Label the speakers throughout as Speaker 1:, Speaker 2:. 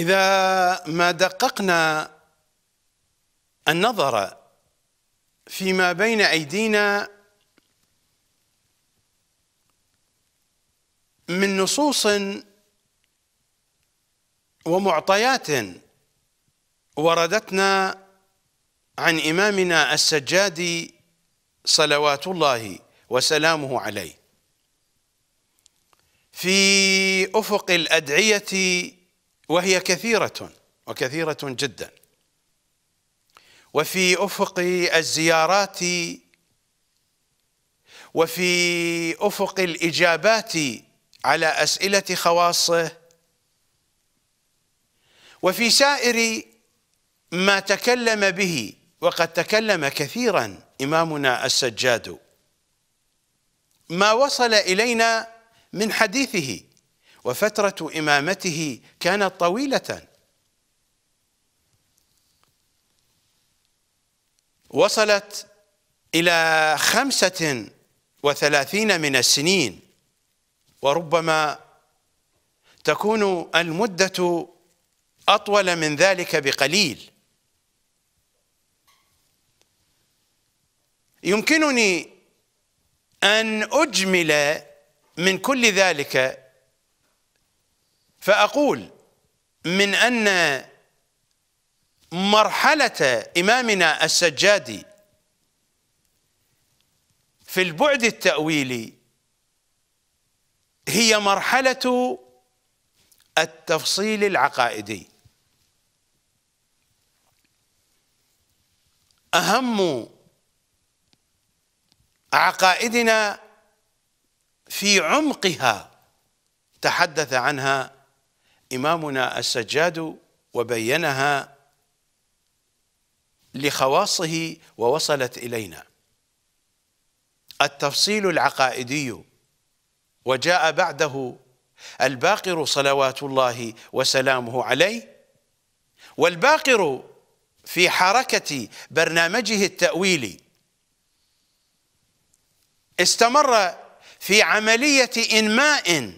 Speaker 1: إذا ما دققنا النظر فيما بين أيدينا من نصوص ومعطيات وردتنا عن إمامنا السجادي صلوات الله وسلامه عليه في أفق الأدعية وهي كثيرة وكثيرة جدا وفي أفق الزيارات وفي أفق الإجابات على أسئلة خواصه وفي سائر ما تكلم به وقد تكلم كثيرا إمامنا السجاد ما وصل إلينا من حديثه وفترة إمامته كانت طويلة وصلت إلى خمسة وثلاثين من السنين وربما تكون المدة أطول من ذلك بقليل يمكنني أن أجمل من كل ذلك فأقول من أن مرحلة إمامنا السجادي في البعد التأويلي هي مرحلة التفصيل العقائدي أهم عقائدنا في عمقها تحدث عنها إمامنا السجاد وبينها لخواصه ووصلت إلينا التفصيل العقائدي وجاء بعده الباقر صلوات الله وسلامه عليه والباقر في حركة برنامجه التأويلي استمر في عملية إنماء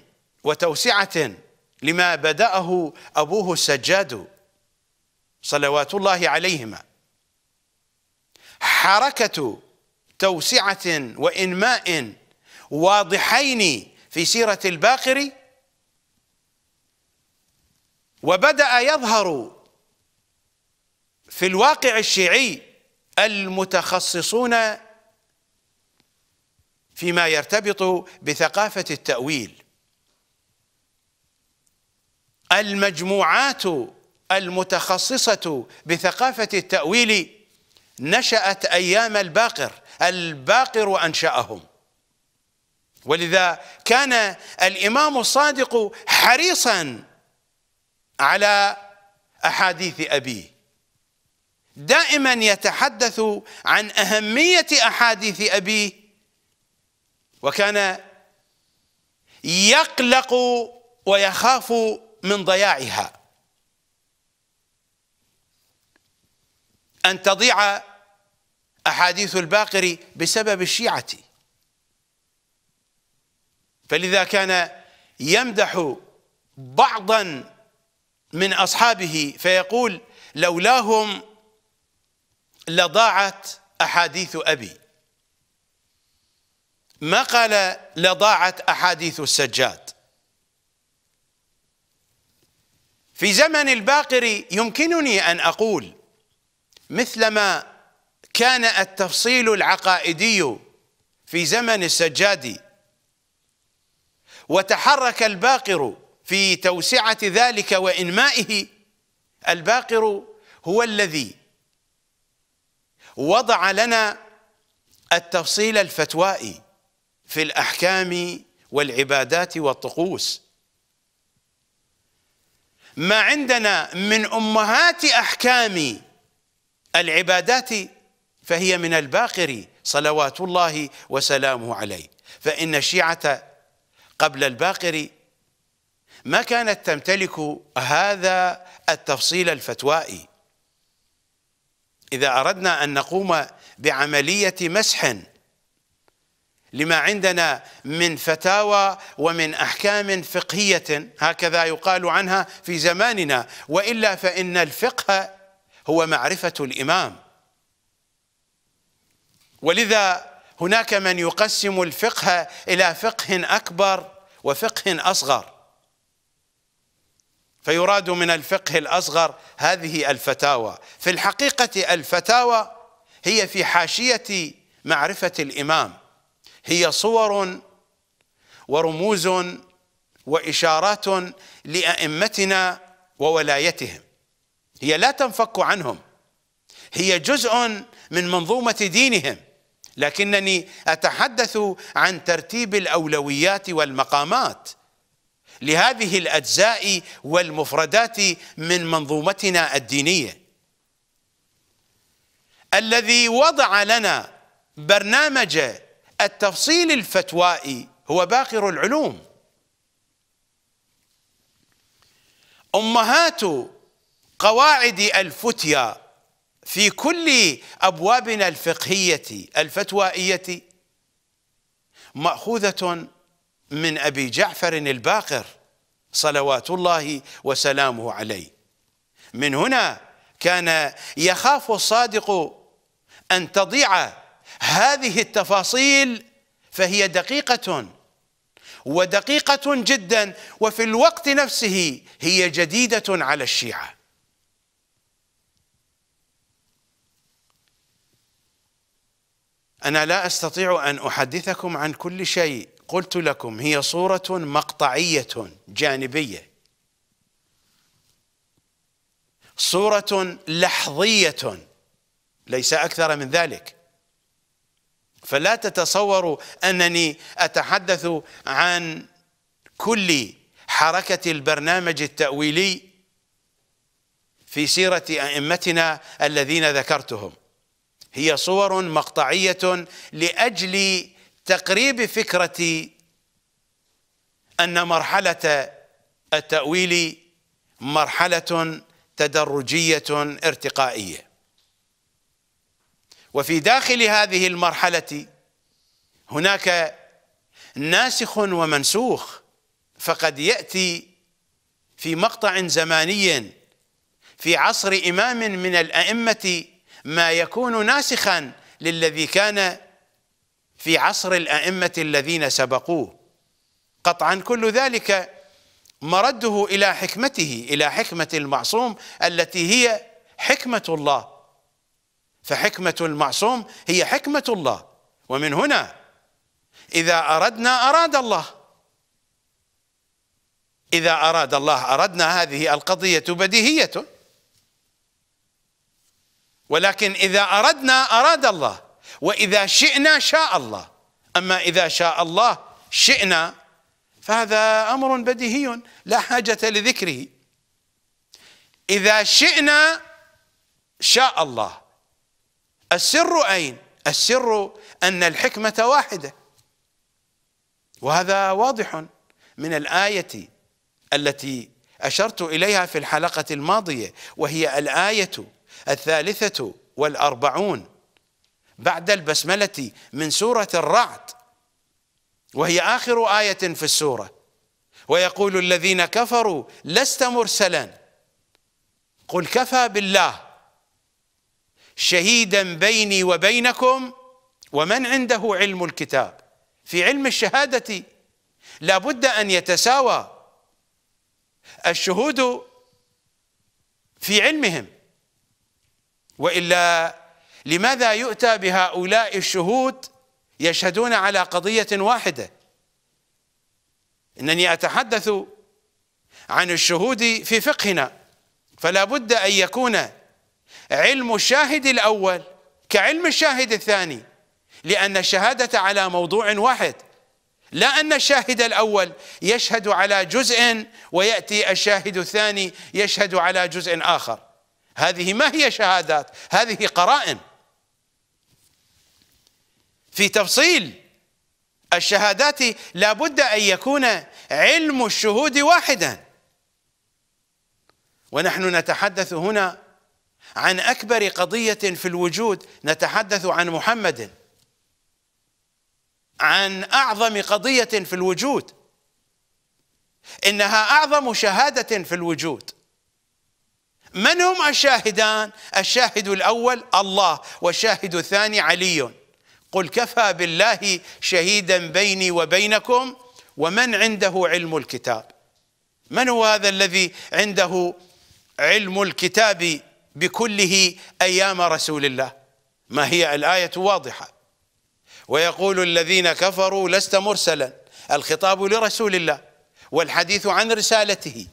Speaker 1: وتوسعة لما بدأه أبوه السجاد صلوات الله عليهما حركة توسعة وإنماء واضحين في سيرة الباقر وبدأ يظهر في الواقع الشيعي المتخصصون فيما يرتبط بثقافة التأويل المجموعات المتخصصة بثقافة التأويل نشأت أيام الباقر الباقر أنشأهم ولذا كان الإمام الصادق حريصا على أحاديث أبيه دائما يتحدث عن أهمية أحاديث أبيه وكان يقلق ويخاف من ضياعها أن تضيع أحاديث الباقر بسبب الشيعة فلذا كان يمدح بعضا من أصحابه فيقول لولاهم لضاعت أحاديث أبي ما قال لضاعت أحاديث السجاد في زمن الباقر يمكنني ان اقول مثلما كان التفصيل العقائدي في زمن السجادي وتحرك الباقر في توسعه ذلك وانمائه الباقر هو الذي وضع لنا التفصيل الفتوائي في الاحكام والعبادات والطقوس ما عندنا من امهات احكام العبادات فهي من الباقر صلوات الله وسلامه عليه فان الشيعه قبل الباقر ما كانت تمتلك هذا التفصيل الفتوائي اذا اردنا ان نقوم بعمليه مسح لما عندنا من فتاوى ومن احكام فقهيه هكذا يقال عنها في زماننا والا فان الفقه هو معرفه الامام ولذا هناك من يقسم الفقه الى فقه اكبر وفقه اصغر فيراد من الفقه الاصغر هذه الفتاوى في الحقيقه الفتاوى هي في حاشيه معرفه الامام هي صور ورموز واشارات لائمتنا وولايتهم هي لا تنفك عنهم هي جزء من منظومه دينهم لكنني اتحدث عن ترتيب الاولويات والمقامات لهذه الاجزاء والمفردات من منظومتنا الدينيه الذي وضع لنا برنامج التفصيل الفتوائي هو باقر العلوم امهات قواعد الفتيا في كل ابوابنا الفقهيه الفتوائيه ماخوذه من ابي جعفر الباقر صلوات الله وسلامه عليه من هنا كان يخاف الصادق ان تضيع هذه التفاصيل فهي دقيقة ودقيقة جدا وفي الوقت نفسه هي جديدة على الشيعة أنا لا أستطيع أن أحدثكم عن كل شيء قلت لكم هي صورة مقطعية جانبية صورة لحظية ليس أكثر من ذلك فلا تتصوروا انني اتحدث عن كل حركه البرنامج التاويلي في سيره ائمتنا الذين ذكرتهم هي صور مقطعيه لاجل تقريب فكره ان مرحله التاويل مرحله تدرجيه ارتقائيه وفي داخل هذه المرحلة هناك ناسخ ومنسوخ فقد يأتي في مقطع زماني في عصر إمام من الأئمة ما يكون ناسخا للذي كان في عصر الأئمة الذين سبقوه قطعا كل ذلك مرده إلى حكمته إلى حكمة المعصوم التي هي حكمة الله فحكمة المعصوم هي حكمة الله ومن هنا إذا أردنا أراد الله إذا أراد الله أردنا هذه القضية بديهية ولكن إذا أردنا أراد الله وإذا شئنا شاء الله أما إذا شاء الله شئنا فهذا أمر بديهي لا حاجة لذكره إذا شئنا شاء الله السر أين السر أن الحكمة واحدة وهذا واضح من الآية التي أشرت إليها في الحلقة الماضية وهي الآية الثالثة والأربعون بعد البسملة من سورة الرعد وهي آخر آية في السورة ويقول الذين كفروا لست مرسلا قل كفى بالله شهيدا بيني وبينكم ومن عنده علم الكتاب في علم الشهاده لابد ان يتساوى الشهود في علمهم والا لماذا يؤتى بهؤلاء الشهود يشهدون على قضيه واحده انني اتحدث عن الشهود في فقهنا فلا بد ان يكون علم الشاهد الأول كعلم الشاهد الثاني لأن الشهادة على موضوع واحد لا أن الشاهد الأول يشهد على جزء ويأتي الشاهد الثاني يشهد على جزء آخر هذه ما هي شهادات هذه قرائن في تفصيل الشهادات لا بد أن يكون علم الشهود واحدا ونحن نتحدث هنا عن أكبر قضية في الوجود نتحدث عن محمد عن أعظم قضية في الوجود إنها أعظم شهادة في الوجود من هم الشاهدان الشاهد الأول الله والشاهد الثاني علي قل كفى بالله شهيدا بيني وبينكم ومن عنده علم الكتاب من هو هذا الذي عنده علم الكتاب بكله أيام رسول الله ما هي الآية واضحة ويقول الذين كفروا لست مرسلا الخطاب لرسول الله والحديث عن رسالته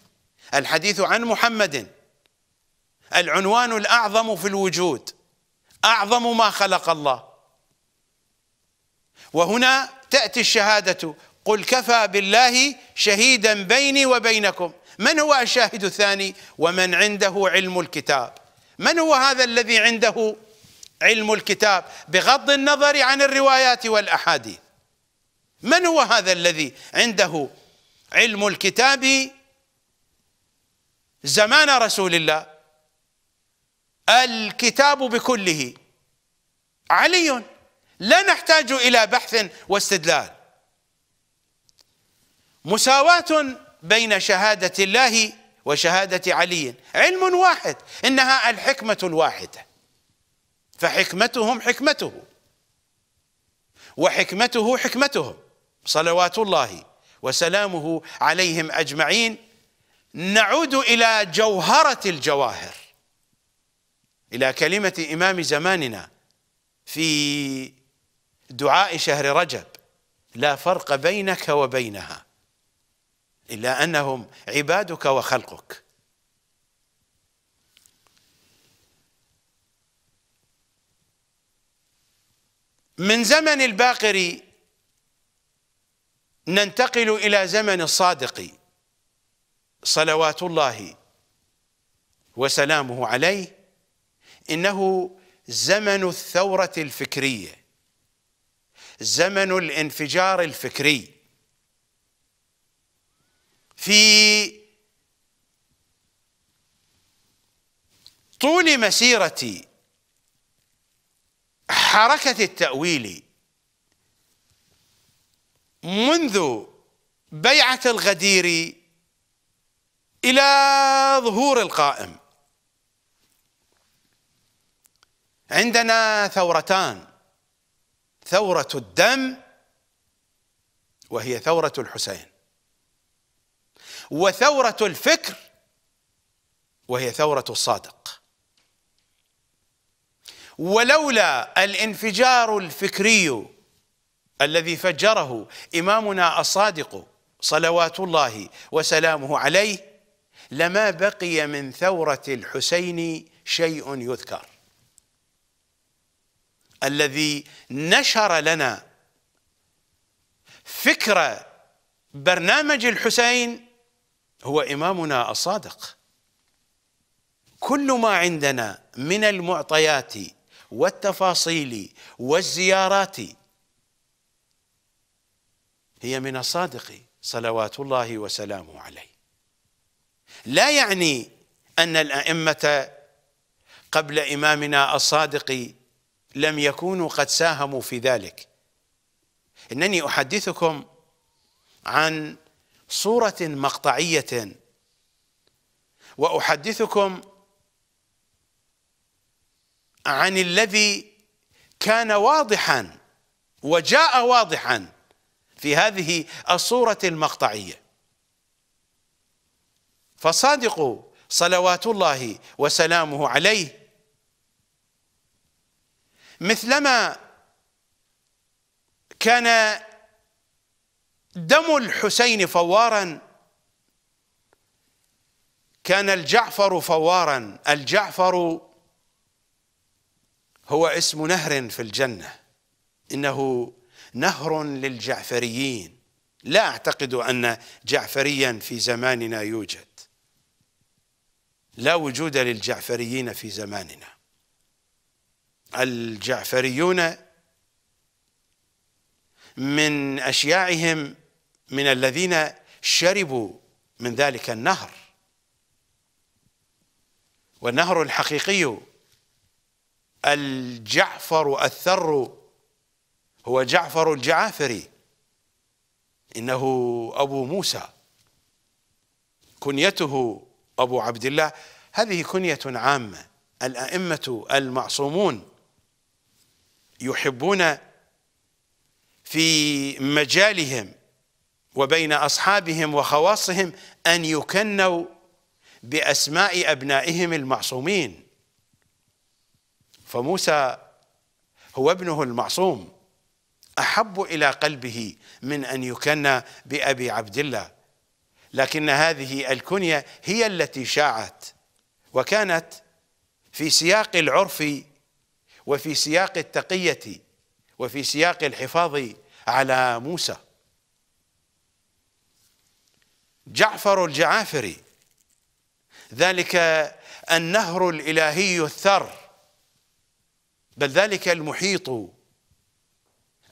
Speaker 1: الحديث عن محمد العنوان الأعظم في الوجود أعظم ما خلق الله وهنا تأتي الشهادة قل كفى بالله شهيدا بيني وبينكم من هو الشاهد الثاني ومن عنده علم الكتاب من هو هذا الذي عنده علم الكتاب بغض النظر عن الروايات والاحاديث من هو هذا الذي عنده علم الكتاب زمان رسول الله الكتاب بكله علي لا نحتاج الى بحث واستدلال مساواه بين شهاده الله وشهادة علي علم واحد إنها الحكمة الواحدة فحكمتهم حكمته وحكمته حكمتهم صلوات الله وسلامه عليهم أجمعين نعود إلى جوهرة الجواهر إلى كلمة إمام زماننا في دعاء شهر رجب لا فرق بينك وبينها إلا أنهم عبادك وخلقك من زمن الباقر ننتقل إلى زمن الصادق صلوات الله وسلامه عليه إنه زمن الثورة الفكرية زمن الانفجار الفكري في طول مسيرة حركة التأويل منذ بيعة الغدير إلى ظهور القائم عندنا ثورتان ثورة الدم وهي ثورة الحسين وثورة الفكر وهي ثورة الصادق ولولا الانفجار الفكري الذي فجره إمامنا الصادق صلوات الله وسلامه عليه لما بقي من ثورة الحسين شيء يذكر الذي نشر لنا فكرة برنامج الحسين هو إمامنا الصادق كل ما عندنا من المعطيات والتفاصيل والزيارات هي من الصادق صلوات الله وسلامه عليه لا يعني أن الأئمة قبل إمامنا الصادق لم يكونوا قد ساهموا في ذلك إنني أحدثكم عن صورة مقطعية وأحدثكم عن الذي كان واضحا وجاء واضحا في هذه الصورة المقطعية فصادق صلوات الله وسلامه عليه مثلما كان دم الحسين فوارا كان الجعفر فوارا الجعفر هو اسم نهر في الجنة إنه نهر للجعفريين لا أعتقد أن جعفريا في زماننا يوجد لا وجود للجعفريين في زماننا الجعفريون من أشياعهم من الذين شربوا من ذلك النهر والنهر الحقيقي الجعفر الثر هو جعفر الجعافري انه ابو موسى كنيته ابو عبد الله هذه كنيه عامه الائمه المعصومون يحبون في مجالهم وبين أصحابهم وخواصهم أن يكنوا بأسماء أبنائهم المعصومين فموسى هو ابنه المعصوم أحب إلى قلبه من أن يكنى بأبي عبد الله لكن هذه الكنية هي التي شاعت وكانت في سياق العرف وفي سياق التقية وفي سياق الحفاظ على موسى جعفر الجعافري ذلك النهر الالهي الثر بل ذلك المحيط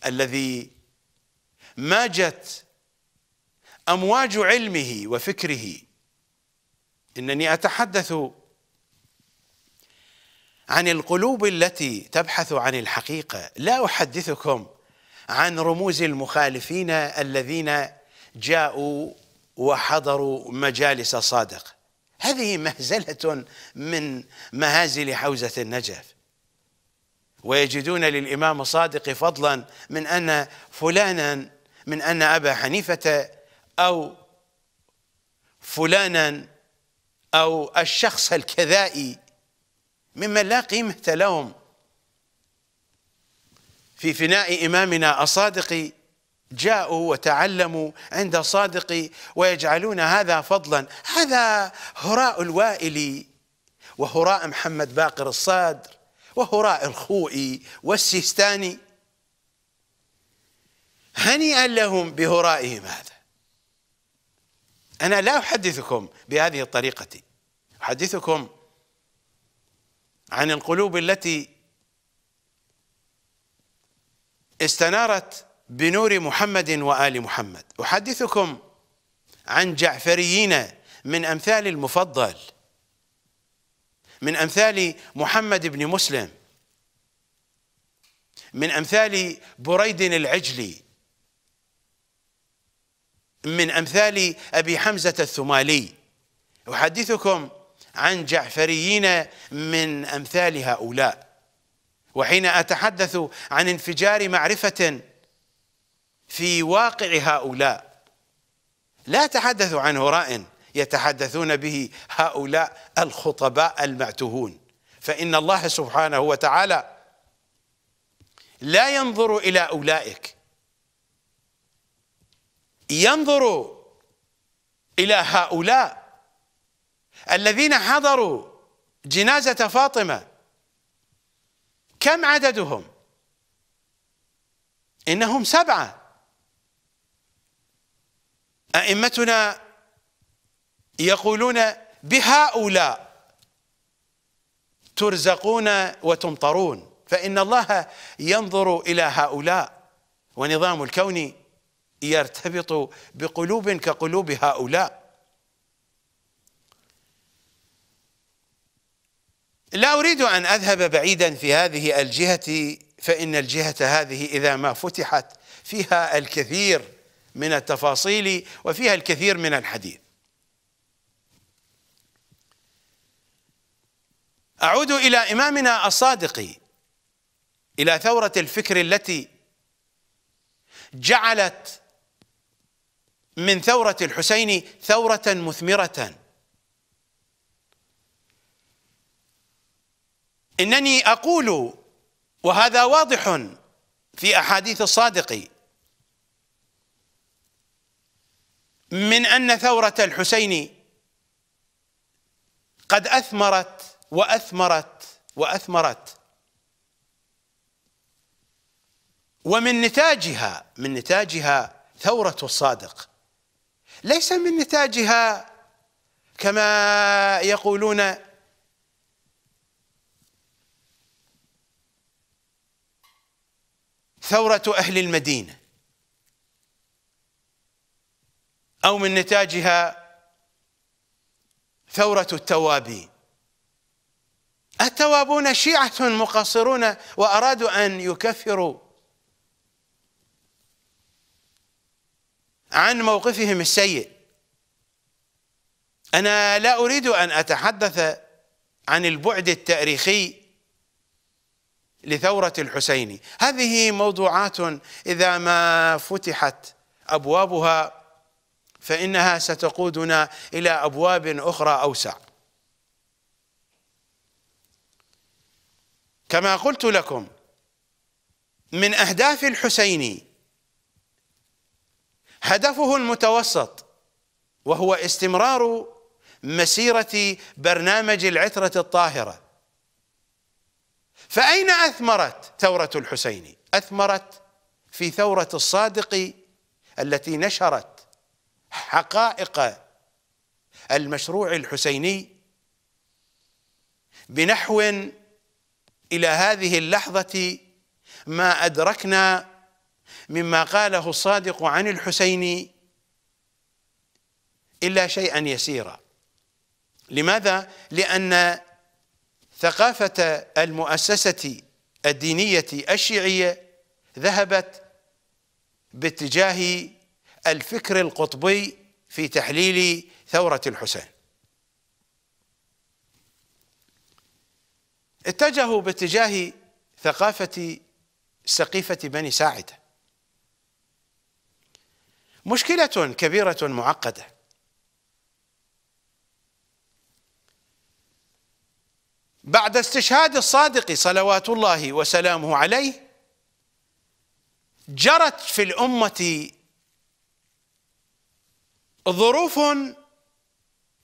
Speaker 1: الذي ماجت امواج علمه وفكره انني اتحدث عن القلوب التي تبحث عن الحقيقه لا احدثكم عن رموز المخالفين الذين جاءوا وحضروا مجالس صادق هذه مهزلة من مهازل حوزة النجف ويجدون للإمام الصادق فضلا من أن فلانا من أن أبا حنيفة أو فلانا أو الشخص الكذائي ممن لا قيمة لهم في فناء إمامنا الصادق جاءوا وتعلموا عند صادق ويجعلون هذا فضلا هذا هراء الوائلي وهراء محمد باقر الصادر وهراء الخوئي والسيستاني هنيئا لهم بهرائهم هذا أنا لا أحدثكم بهذه الطريقة أحدثكم عن القلوب التي استنارت بنور محمد وآل محمد أحدثكم عن جعفريين من أمثال المفضل من أمثال محمد بن مسلم من أمثال بريد العجلي من أمثال أبي حمزة الثمالي أحدثكم عن جعفريين من أمثال هؤلاء وحين أتحدث عن انفجار معرفة في واقع هؤلاء لا تحدث عنه هراء يتحدثون به هؤلاء الخطباء المعتوهون فإن الله سبحانه وتعالى لا ينظر إلى أولئك ينظر إلى هؤلاء الذين حضروا جنازة فاطمة كم عددهم؟ إنهم سبعة أئمتنا يقولون بهؤلاء ترزقون وتمطرون فإن الله ينظر إلى هؤلاء ونظام الكون يرتبط بقلوب كقلوب هؤلاء لا أريد أن أذهب بعيدا في هذه الجهة فإن الجهة هذه إذا ما فتحت فيها الكثير من التفاصيل وفيها الكثير من الحديث اعود الى امامنا الصادق الى ثوره الفكر التي جعلت من ثوره الحسين ثوره مثمره انني اقول وهذا واضح في احاديث الصادق من ان ثوره الحسين قد اثمرت واثمرت واثمرت ومن نتاجها من نتاجها ثوره الصادق ليس من نتاجها كما يقولون ثورة أهل المدينة أو من نتاجها ثورة التوابي التوابون شيعة مقصرون وأرادوا أن يكفروا عن موقفهم السيء أنا لا أريد أن أتحدث عن البعد التاريخي لثورة الحسيني هذه موضوعات إذا ما فتحت أبوابها فإنها ستقودنا إلى أبواب أخرى أوسع كما قلت لكم من أهداف الحسيني هدفه المتوسط وهو استمرار مسيرة برنامج العترة الطاهرة فأين أثمرت ثورة الحسيني؟ أثمرت في ثورة الصادق التي نشرت حقائق المشروع الحسيني بنحو الى هذه اللحظه ما ادركنا مما قاله الصادق عن الحسين الا شيئا يسيرا لماذا لان ثقافه المؤسسه الدينيه الشيعيه ذهبت باتجاه الفكر القطبي في تحليل ثورة الحسين اتجهوا باتجاه ثقافة سقيفة بني ساعدة مشكلة كبيرة معقدة بعد استشهاد الصادق صلوات الله وسلامه عليه جرت في الأمة ظروف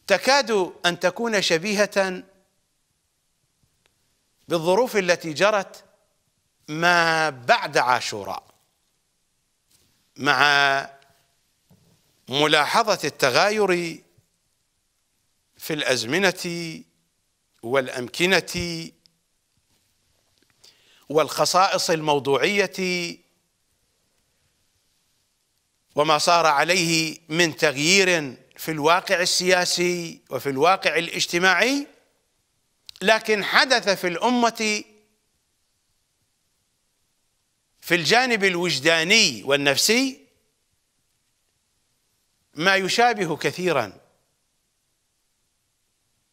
Speaker 1: تكاد ان تكون شبيهه بالظروف التي جرت ما بعد عاشوراء مع ملاحظه التغاير في الازمنه والامكنه والخصائص الموضوعيه وما صار عليه من تغيير في الواقع السياسي وفي الواقع الاجتماعي لكن حدث في الامه في الجانب الوجداني والنفسي ما يشابه كثيرا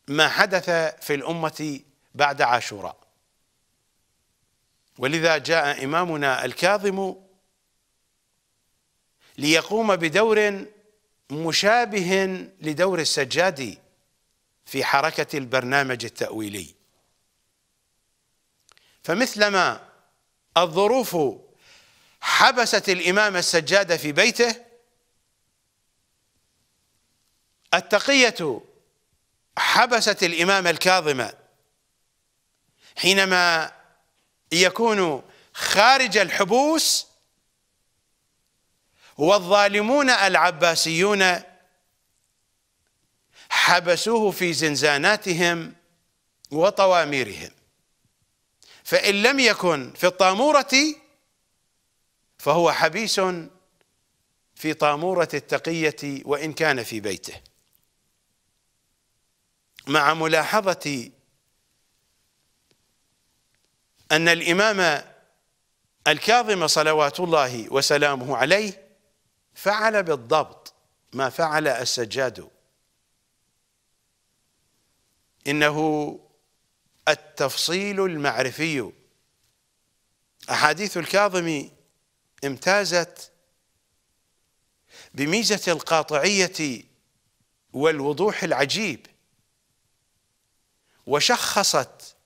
Speaker 1: ما حدث في الامه بعد عاشوراء ولذا جاء امامنا الكاظم ليقوم بدور مشابه لدور السجادي في حركة البرنامج التأويلي فمثلما الظروف حبست الإمام السجاد في بيته التقية حبست الإمام الكاظم حينما يكون خارج الحبوس والظالمون العباسيون حبسوه في زنزاناتهم وطواميرهم فإن لم يكن في الطامورة فهو حبيس في طامورة التقية وإن كان في بيته مع ملاحظة أن الإمام الكاظم صلوات الله وسلامه عليه فعل بالضبط ما فعل السجاد إنه التفصيل المعرفي أحاديث الكاظم امتازت بميزة القاطعية والوضوح العجيب وشخصت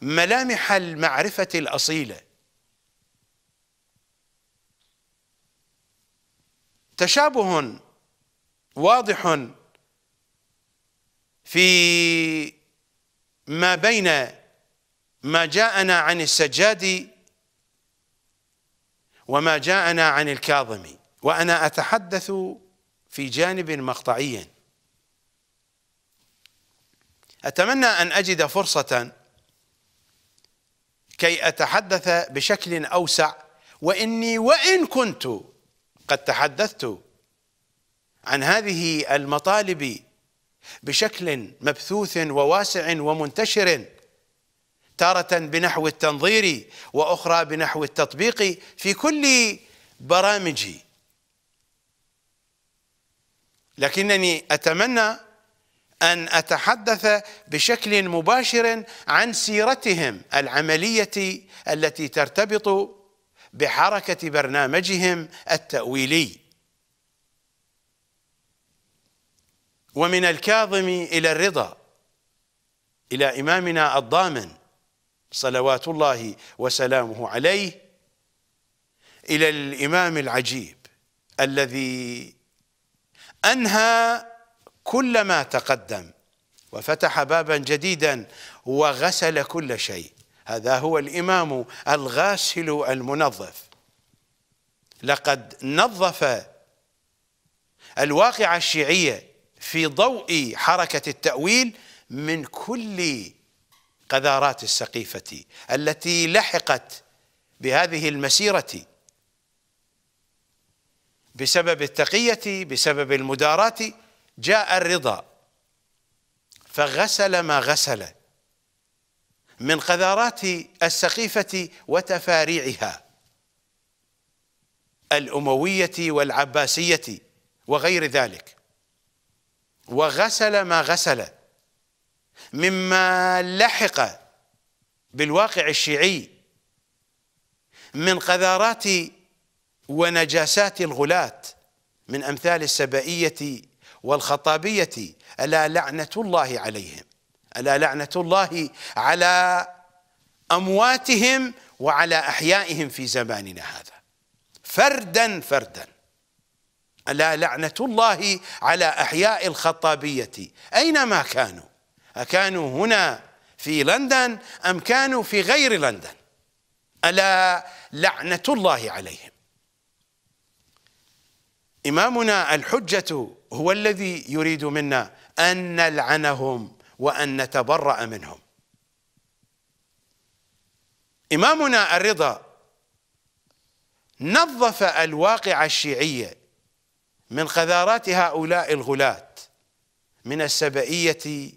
Speaker 1: ملامح المعرفة الأصيلة تشابه واضح في ما بين ما جاءنا عن السجاد وما جاءنا عن الكاظم وأنا أتحدث في جانب مقطعي أتمنى أن أجد فرصة كي أتحدث بشكل أوسع وإني وإن كنت قد تحدثت عن هذه المطالب بشكل مبثوث وواسع ومنتشر تارة بنحو التنظير واخرى بنحو التطبيق في كل برامجي لكنني اتمنى ان اتحدث بشكل مباشر عن سيرتهم العمليه التي ترتبط بحركه برنامجهم التاويلي ومن الكاظم الى الرضا الى امامنا الضامن صلوات الله وسلامه عليه الى الامام العجيب الذي انهى كل ما تقدم وفتح بابا جديدا وغسل كل شيء هذا هو الامام الغاسل المنظف لقد نظف الواقعه الشيعيه في ضوء حركه التاويل من كل قذارات السقيفه التي لحقت بهذه المسيره بسبب التقيه بسبب المدارات جاء الرضا فغسل ما غسله من قذارات السقيفة وتفاريعها الأموية والعباسية وغير ذلك وغسل ما غسل مما لحق بالواقع الشيعي من قذارات ونجاسات الغلاة من أمثال السبائية والخطابية ألا لعنة الله عليهم الا لعنه الله على امواتهم وعلى احيائهم في زماننا هذا فردا فردا الا لعنه الله على احياء الخطابيه اينما كانوا اكانوا هنا في لندن ام كانوا في غير لندن الا لعنه الله عليهم امامنا الحجه هو الذي يريد منا ان نلعنهم وأن نتبرأ منهم إمامنا الرضا نظف الواقع الشيعية من قذارات هؤلاء الغلاة من السبئية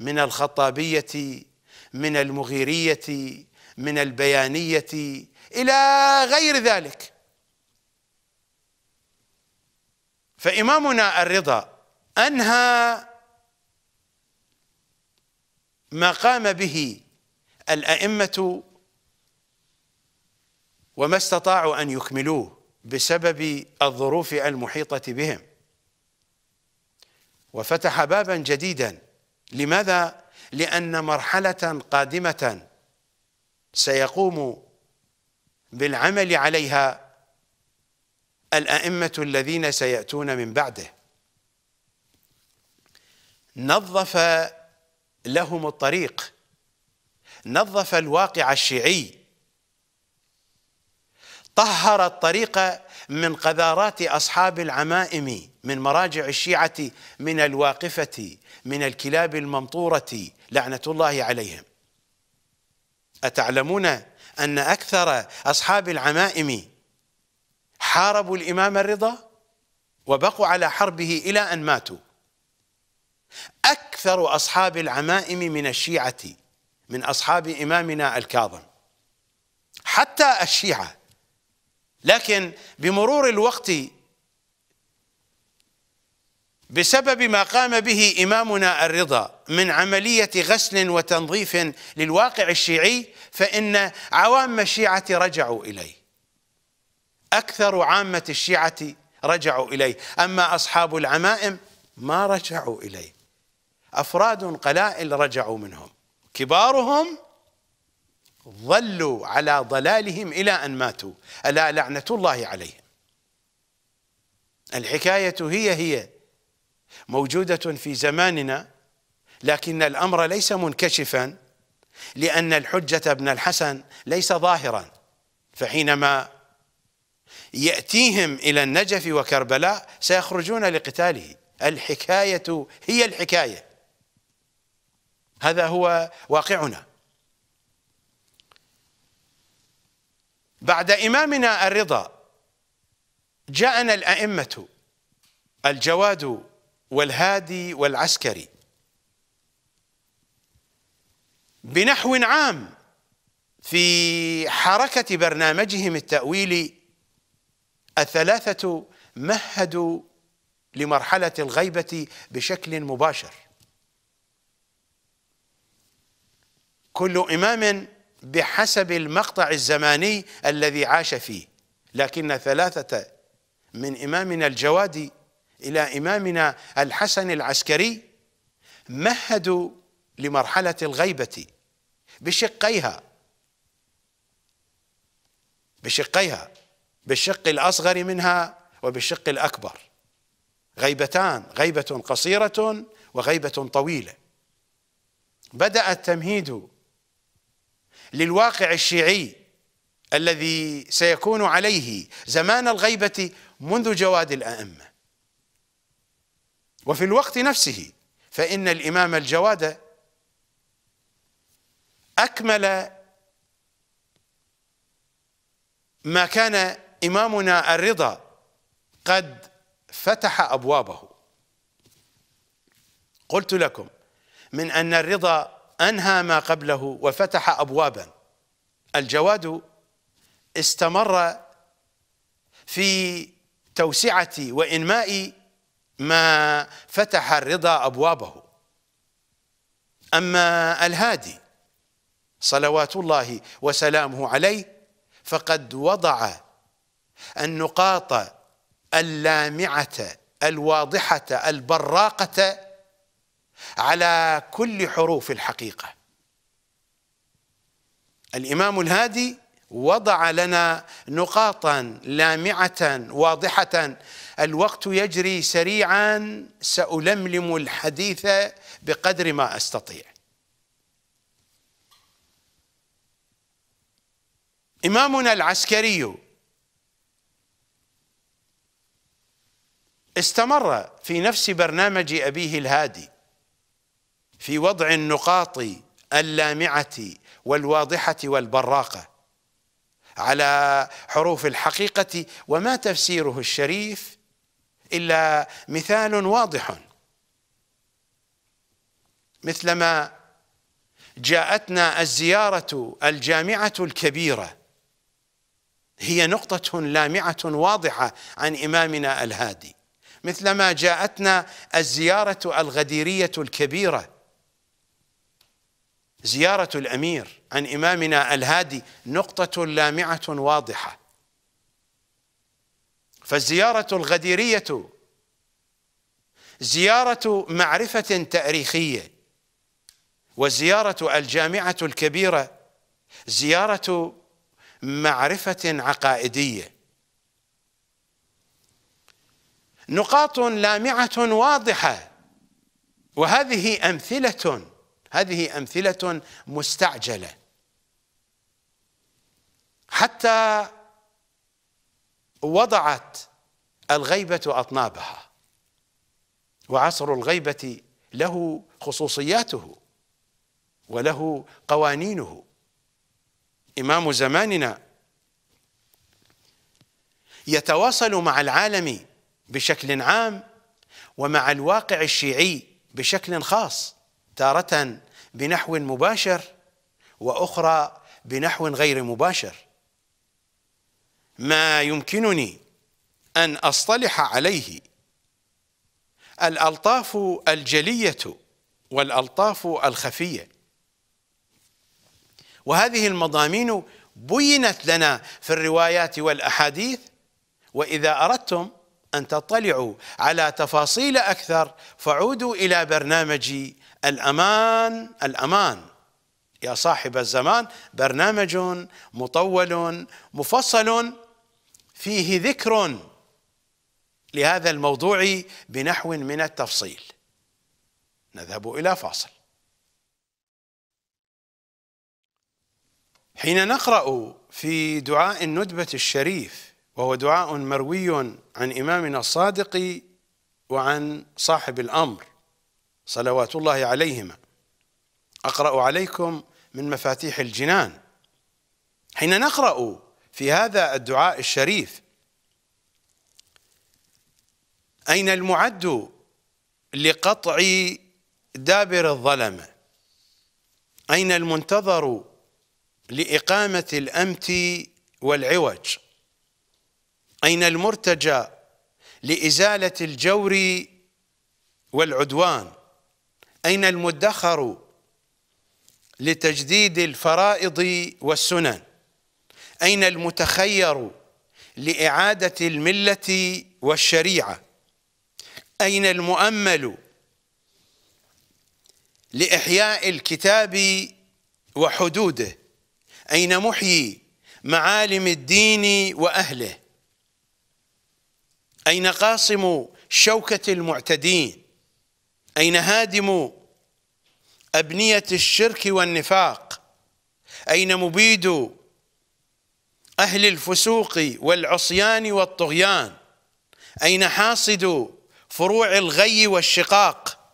Speaker 1: من الخطابية من المغيرية من البيانية إلى غير ذلك فإمامنا الرضا أنهى ما قام به الأئمة وما استطاعوا أن يكملوه بسبب الظروف المحيطة بهم وفتح بابا جديدا لماذا؟ لأن مرحلة قادمة سيقوم بالعمل عليها الأئمة الذين سيأتون من بعده نظف لهم الطريق نظف الواقع الشيعي طهر الطريق من قذارات أصحاب العمائم من مراجع الشيعة من الواقفة من الكلاب الممطورة لعنة الله عليهم أتعلمون أن أكثر أصحاب العمائم حاربوا الإمام الرضا وبقوا على حربه إلى أن ماتوا أكثر أصحاب العمائم من الشيعة من أصحاب إمامنا الكاظم حتى الشيعة لكن بمرور الوقت بسبب ما قام به إمامنا الرضا من عملية غسل وتنظيف للواقع الشيعي فإن عوام الشيعة رجعوا إليه أكثر عامة الشيعة رجعوا إليه أما أصحاب العمائم ما رجعوا إليه أفراد قلائل رجعوا منهم كبارهم ظلوا على ضلالهم إلى أن ماتوا ألا لعنة الله عليهم الحكاية هي هي موجودة في زماننا لكن الأمر ليس منكشفا لأن الحجة ابن الحسن ليس ظاهرا فحينما يأتيهم إلى النجف وكربلاء سيخرجون لقتاله الحكاية هي الحكاية هذا هو واقعنا بعد إمامنا الرضا جاءنا الأئمة الجواد والهادي والعسكري بنحو عام في حركة برنامجهم التأويلي الثلاثة مهدوا لمرحلة الغيبة بشكل مباشر كل إمام بحسب المقطع الزماني الذي عاش فيه لكن ثلاثة من إمامنا الجوادي إلى إمامنا الحسن العسكري مهدوا لمرحلة الغيبة بشقيها بشقيها بالشق الأصغر منها وبالشق الأكبر غيبتان غيبة قصيرة وغيبة طويلة بدأ التمهيد للواقع الشيعي الذي سيكون عليه زمان الغيبة منذ جواد الأئمة وفي الوقت نفسه فإن الإمام الجواد أكمل ما كان إمامنا الرضا قد فتح أبوابه قلت لكم من أن الرضا أنهى ما قبله وفتح أبوابا الجواد استمر في توسعة وإنماء ما فتح الرضا أبوابه أما الهادي صلوات الله وسلامه عليه فقد وضع النقاط اللامعة الواضحة البراقة على كل حروف الحقيقه الامام الهادي وضع لنا نقاطا لامعه واضحه الوقت يجري سريعا سالملم الحديث بقدر ما استطيع امامنا العسكري استمر في نفس برنامج ابيه الهادي في وضع النقاط اللامعة والواضحة والبراقة على حروف الحقيقة وما تفسيره الشريف إلا مثال واضح مثلما جاءتنا الزيارة الجامعة الكبيرة هي نقطة لامعة واضحة عن إمامنا الهادي مثلما جاءتنا الزيارة الغديرية الكبيرة زيارة الأمير عن إمامنا الهادي نقطة لامعة واضحة فالزيارة الغديرية زيارة معرفة تاريخية وزيارة الجامعة الكبيرة زيارة معرفة عقائدية نقاط لامعة واضحة وهذه أمثلة هذه أمثلة مستعجلة حتى وضعت الغيبة أطنابها وعصر الغيبة له خصوصياته وله قوانينه إمام زماننا يتواصل مع العالم بشكل عام ومع الواقع الشيعي بشكل خاص تارة بنحو مباشر واخرى بنحو غير مباشر ما يمكنني ان اصطلح عليه الالطاف الجليه والالطاف الخفيه وهذه المضامين بينت لنا في الروايات والاحاديث واذا اردتم ان تطلعوا على تفاصيل اكثر فعودوا الى برنامجي الأمان الأمان يا صاحب الزمان برنامج مطول مفصل فيه ذكر لهذا الموضوع بنحو من التفصيل نذهب إلى فاصل حين نقرأ في دعاء الندبة الشريف وهو دعاء مروي عن إمامنا الصادق وعن صاحب الأمر صلوات الله عليهما أقرأ عليكم من مفاتيح الجنان حين نقرأ في هذا الدعاء الشريف أين المعد لقطع دابر الظلمة أين المنتظر لإقامة الأمت والعوج أين المرتجى لإزالة الجور والعدوان أين المدخر لتجديد الفرائض والسنن أين المتخير لإعادة الملة والشريعة أين المؤمل لإحياء الكتاب وحدوده أين محيي معالم الدين وأهله أين قاصم شوكة المعتدين أين هادم أبنية الشرك والنفاق أين مبيد أهل الفسوق والعصيان والطغيان أين حاصد فروع الغي والشقاق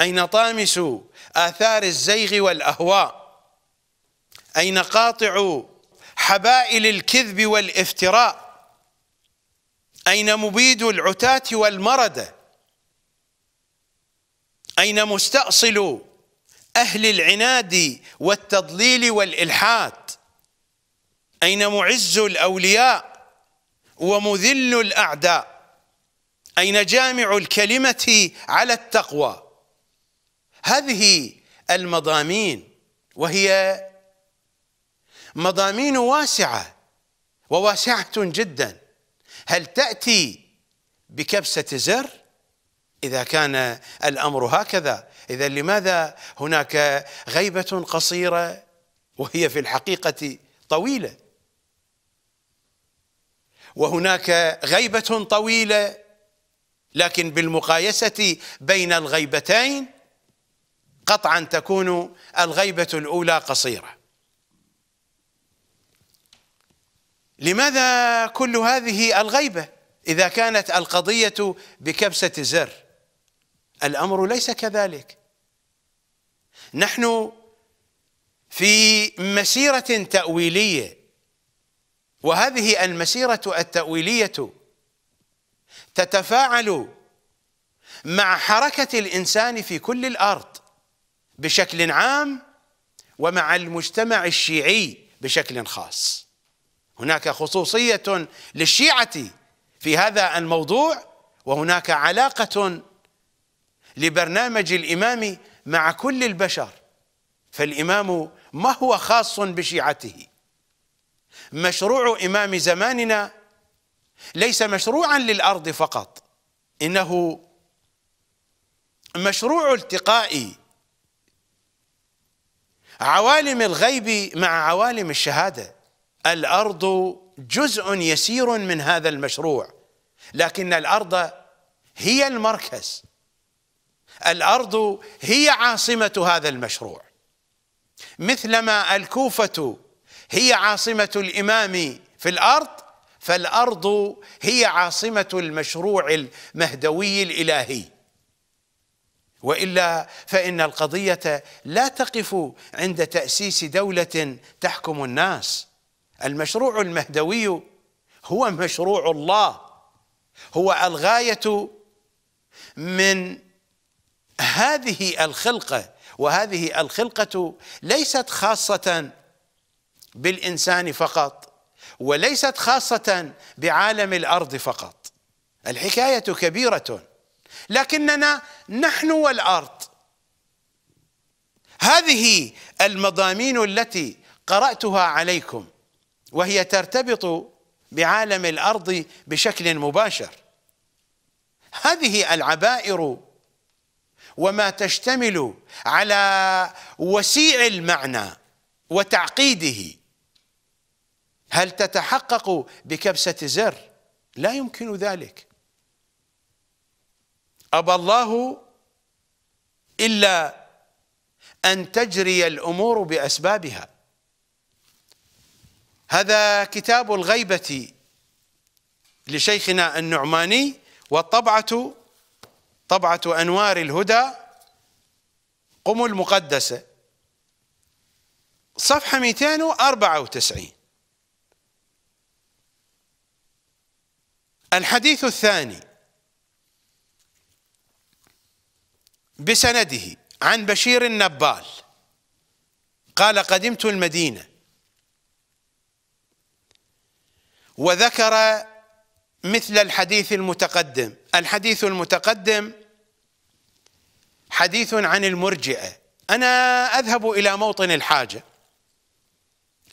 Speaker 1: أين طامس آثار الزيغ والأهواء أين قاطع حبائل الكذب والافتراء أين مبيد العتاة والمردة أين مستأصل أهل العناد والتضليل والإلحاد أين معز الأولياء ومذل الأعداء أين جامع الكلمة على التقوى هذه المضامين وهي مضامين واسعة وواسعة جدا هل تأتي بكبسة زر؟ إذا كان الأمر هكذا إذا لماذا هناك غيبة قصيرة وهي في الحقيقة طويلة وهناك غيبة طويلة لكن بالمقايسة بين الغيبتين قطعا تكون الغيبة الأولى قصيرة لماذا كل هذه الغيبة إذا كانت القضية بكبسة زر الامر ليس كذلك نحن في مسيره تاويليه وهذه المسيره التاويليه تتفاعل مع حركه الانسان في كل الارض بشكل عام ومع المجتمع الشيعي بشكل خاص هناك خصوصيه للشيعه في هذا الموضوع وهناك علاقه لبرنامج الإمام مع كل البشر فالإمام ما هو خاص بشيعته مشروع إمام زماننا ليس مشروعا للأرض فقط إنه مشروع التقاء عوالم الغيب مع عوالم الشهاده الارض جزء يسير من هذا المشروع لكن الارض هي المركز الارض هي عاصمه هذا المشروع مثلما الكوفه هي عاصمه الامام في الارض فالارض هي عاصمه المشروع المهدوي الالهي والا فان القضيه لا تقف عند تاسيس دوله تحكم الناس المشروع المهدوي هو مشروع الله هو الغايه من هذه الخلقه وهذه الخلقه ليست خاصه بالانسان فقط وليست خاصه بعالم الارض فقط الحكايه كبيره لكننا نحن والارض هذه المضامين التي قراتها عليكم وهي ترتبط بعالم الارض بشكل مباشر هذه العبائر وما تشتمل على وسيع المعنى وتعقيده هل تتحقق بكبسة زر لا يمكن ذلك أبى الله إلا أن تجري الأمور بأسبابها هذا كتاب الغيبة لشيخنا النعماني والطبعة طبعة أنوار الهدى قم المقدسة صفحة 294 الحديث الثاني بسنده عن بشير النبال قال قدمت المدينة وذكر مثل الحديث المتقدم الحديث المتقدم حديث عن المرجئه انا اذهب الى موطن الحاجه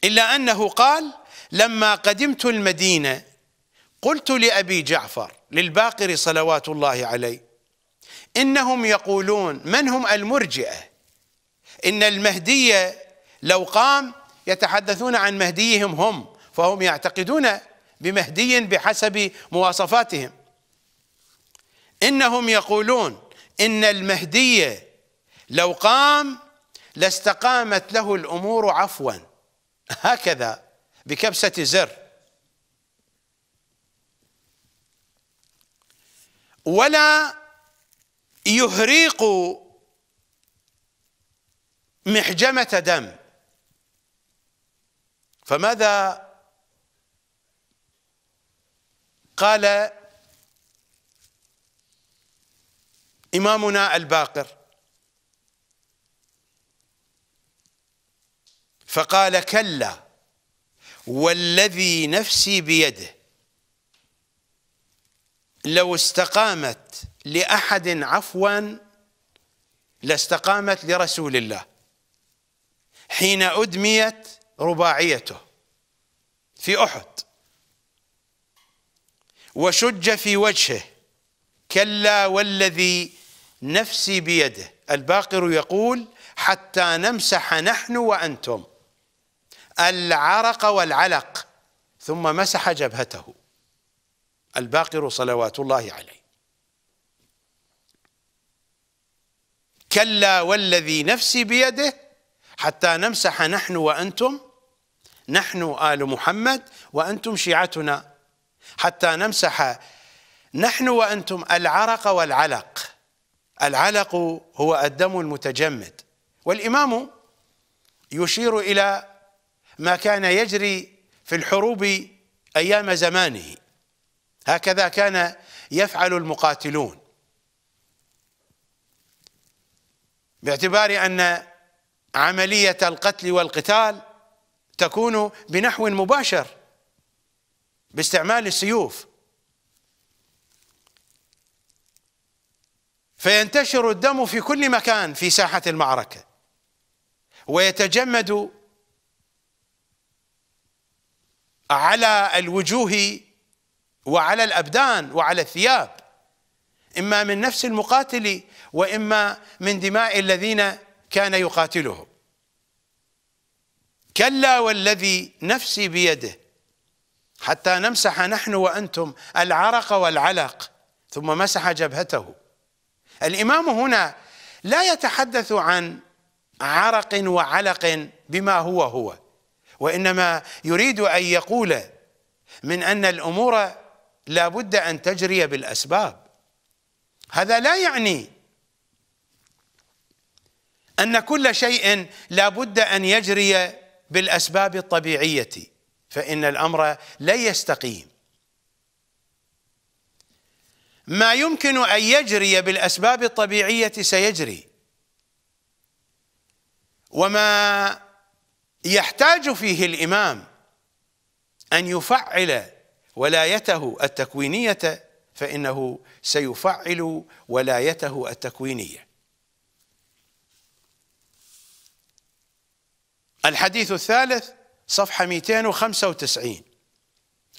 Speaker 1: الا انه قال لما قدمت المدينه قلت لابي جعفر للباقر صلوات الله عليه انهم يقولون من هم المرجئه ان المهدية لو قام يتحدثون عن مهديهم هم فهم يعتقدون بمهدي بحسب مواصفاتهم انهم يقولون ان المهدي لو قام لاستقامت له الامور عفوا هكذا بكبسه زر ولا يهريق محجمه دم فماذا قال إمامنا الباقر فقال كلا والذي نفسي بيده لو استقامت لأحد عفوا لاستقامت لرسول الله حين أدميت رباعيته في أحد وشج في وجهه كلا والذي نفسي بيده الباقر يقول حتى نمسح نحن وأنتم العرق والعلق ثم مسح جبهته الباقر صلوات الله عليه كلا والذي نفسي بيده حتى نمسح نحن وأنتم نحن آل محمد وأنتم شيعتنا حتى نمسح نحن وأنتم العرق والعلق العلق هو الدم المتجمد والإمام يشير إلى ما كان يجري في الحروب أيام زمانه هكذا كان يفعل المقاتلون باعتبار أن عملية القتل والقتال تكون بنحو مباشر باستعمال السيوف فينتشر الدم في كل مكان في ساحة المعركة ويتجمد على الوجوه وعلى الأبدان وعلى الثياب إما من نفس المقاتل وإما من دماء الذين كان يقاتلهم كلا والذي نفسي بيده حتى نمسح نحن وانتم العرق والعلق ثم مسح جبهته الامام هنا لا يتحدث عن عرق وعلق بما هو هو وانما يريد ان يقول من ان الامور لا بد ان تجري بالاسباب هذا لا يعني ان كل شيء لا بد ان يجري بالاسباب الطبيعيه فإن الأمر لا يستقيم ما يمكن أن يجري بالأسباب الطبيعية سيجري وما يحتاج فيه الإمام أن يفعل ولايته التكوينية فإنه سيفعل ولايته التكوينية الحديث الثالث صفحة 295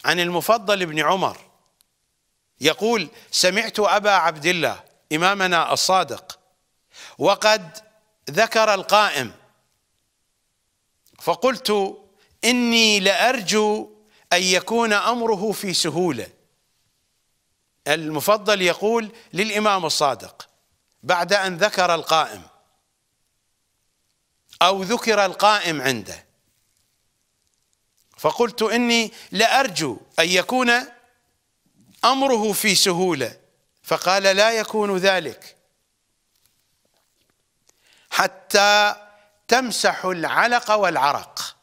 Speaker 1: عن المفضل بن عمر يقول سمعت أبا عبد الله إمامنا الصادق وقد ذكر القائم فقلت إني لأرجو أن يكون أمره في سهولة المفضل يقول للإمام الصادق بعد أن ذكر القائم أو ذكر القائم عنده فقلت إني لأرجو أن يكون أمره في سهولة فقال لا يكون ذلك حتى تمسح العلق والعرق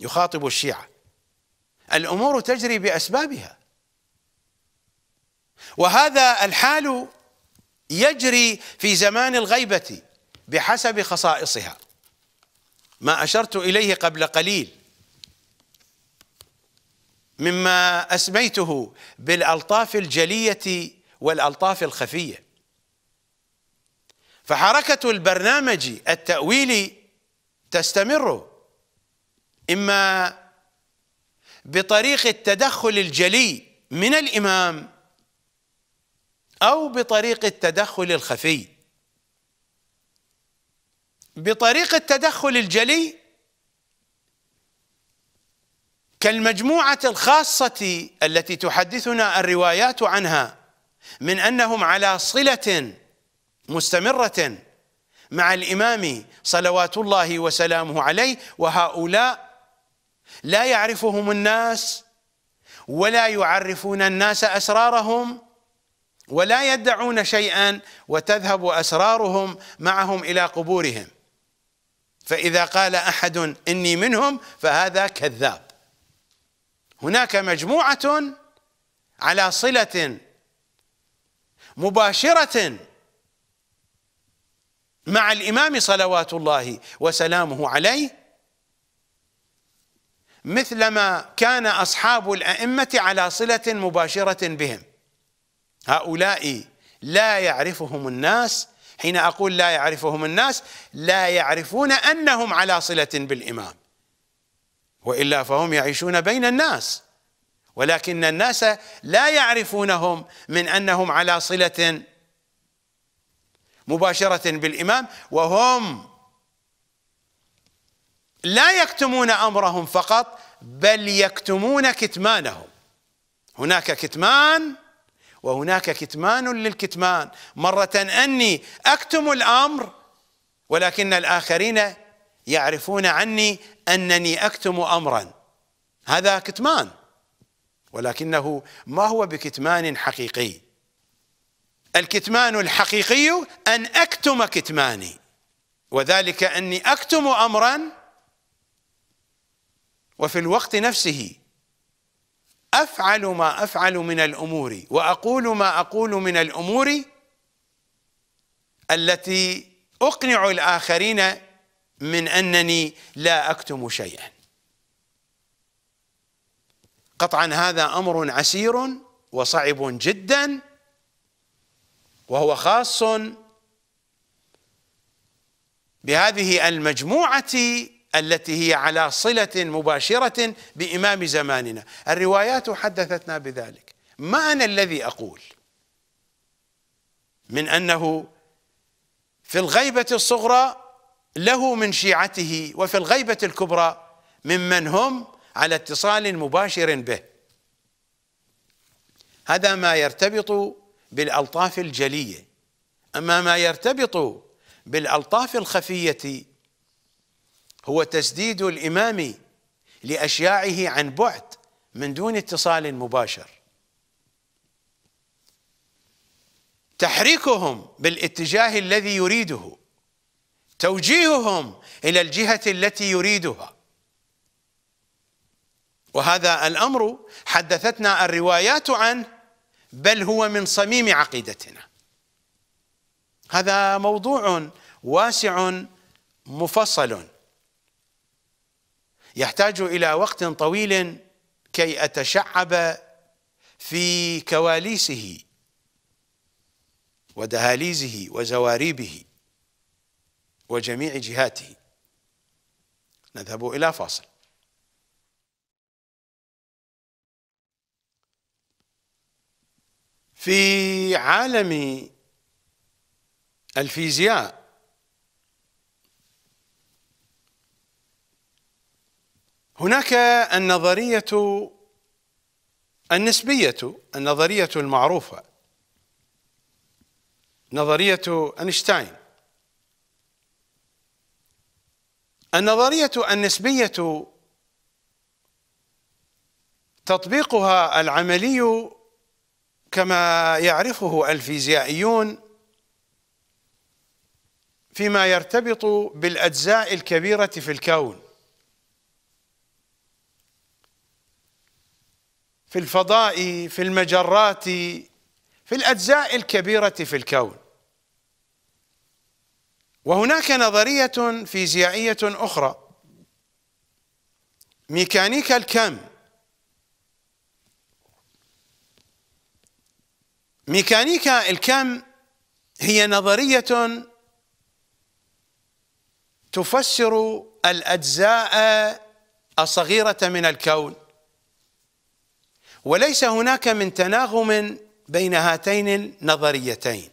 Speaker 1: يخاطب الشيعة الأمور تجري بأسبابها وهذا الحال يجري في زمان الغيبة بحسب خصائصها ما أشرت إليه قبل قليل مما اسميته بالالطاف الجليه والالطاف الخفيه فحركه البرنامج التاويلي تستمر اما بطريق التدخل الجلي من الامام او بطريق التدخل الخفي بطريق التدخل الجلي كالمجموعة الخاصة التي تحدثنا الروايات عنها من أنهم على صلة مستمرة مع الإمام صلوات الله وسلامه عليه وهؤلاء لا يعرفهم الناس ولا يعرفون الناس أسرارهم ولا يدعون شيئا وتذهب أسرارهم معهم إلى قبورهم فإذا قال أحد إني منهم فهذا كذاب هناك مجموعة على صلة مباشرة مع الإمام صلوات الله وسلامه عليه مثلما كان أصحاب الأئمة على صلة مباشرة بهم هؤلاء لا يعرفهم الناس حين أقول لا يعرفهم الناس لا يعرفون أنهم على صلة بالإمام والا فهم يعيشون بين الناس ولكن الناس لا يعرفونهم من انهم على صله مباشره بالامام وهم لا يكتمون امرهم فقط بل يكتمون كتمانهم هناك كتمان وهناك كتمان للكتمان مره اني اكتم الامر ولكن الاخرين يعرفون عني أنني أكتم أمرا هذا كتمان ولكنه ما هو بكتمان حقيقي الكتمان الحقيقي أن أكتم كتماني وذلك أني أكتم أمرا وفي الوقت نفسه أفعل ما أفعل من الأمور وأقول ما أقول من الأمور التي أقنع الآخرين من أنني لا أكتم شيئا قطعا هذا أمر عسير وصعب جدا وهو خاص بهذه المجموعة التي هي على صلة مباشرة بإمام زماننا الروايات حدثتنا بذلك ما أنا الذي أقول من أنه في الغيبة الصغرى له من شيعته وفي الغيبة الكبرى ممن هم على اتصال مباشر به هذا ما يرتبط بالألطاف الجلية أما ما يرتبط بالألطاف الخفية هو تسديد الإمام لأشياعه عن بعد من دون اتصال مباشر تحريكهم بالاتجاه الذي يريده توجيههم الى الجهه التي يريدها وهذا الامر حدثتنا الروايات عنه بل هو من صميم عقيدتنا هذا موضوع واسع مفصل يحتاج الى وقت طويل كي اتشعب في كواليسه ودهاليزه وزواريبه وجميع جهاته نذهب إلى فاصل في عالم الفيزياء هناك النظرية النسبية النظرية المعروفة نظرية أينشتاين النظرية النسبية تطبيقها العملي كما يعرفه الفيزيائيون فيما يرتبط بالأجزاء الكبيرة في الكون في الفضاء في المجرات في الأجزاء الكبيرة في الكون وهناك نظرية فيزيائية أخرى ميكانيكا الكم ميكانيكا الكم هي نظرية تفسر الأجزاء الصغيرة من الكون وليس هناك من تناغم بين هاتين النظريتين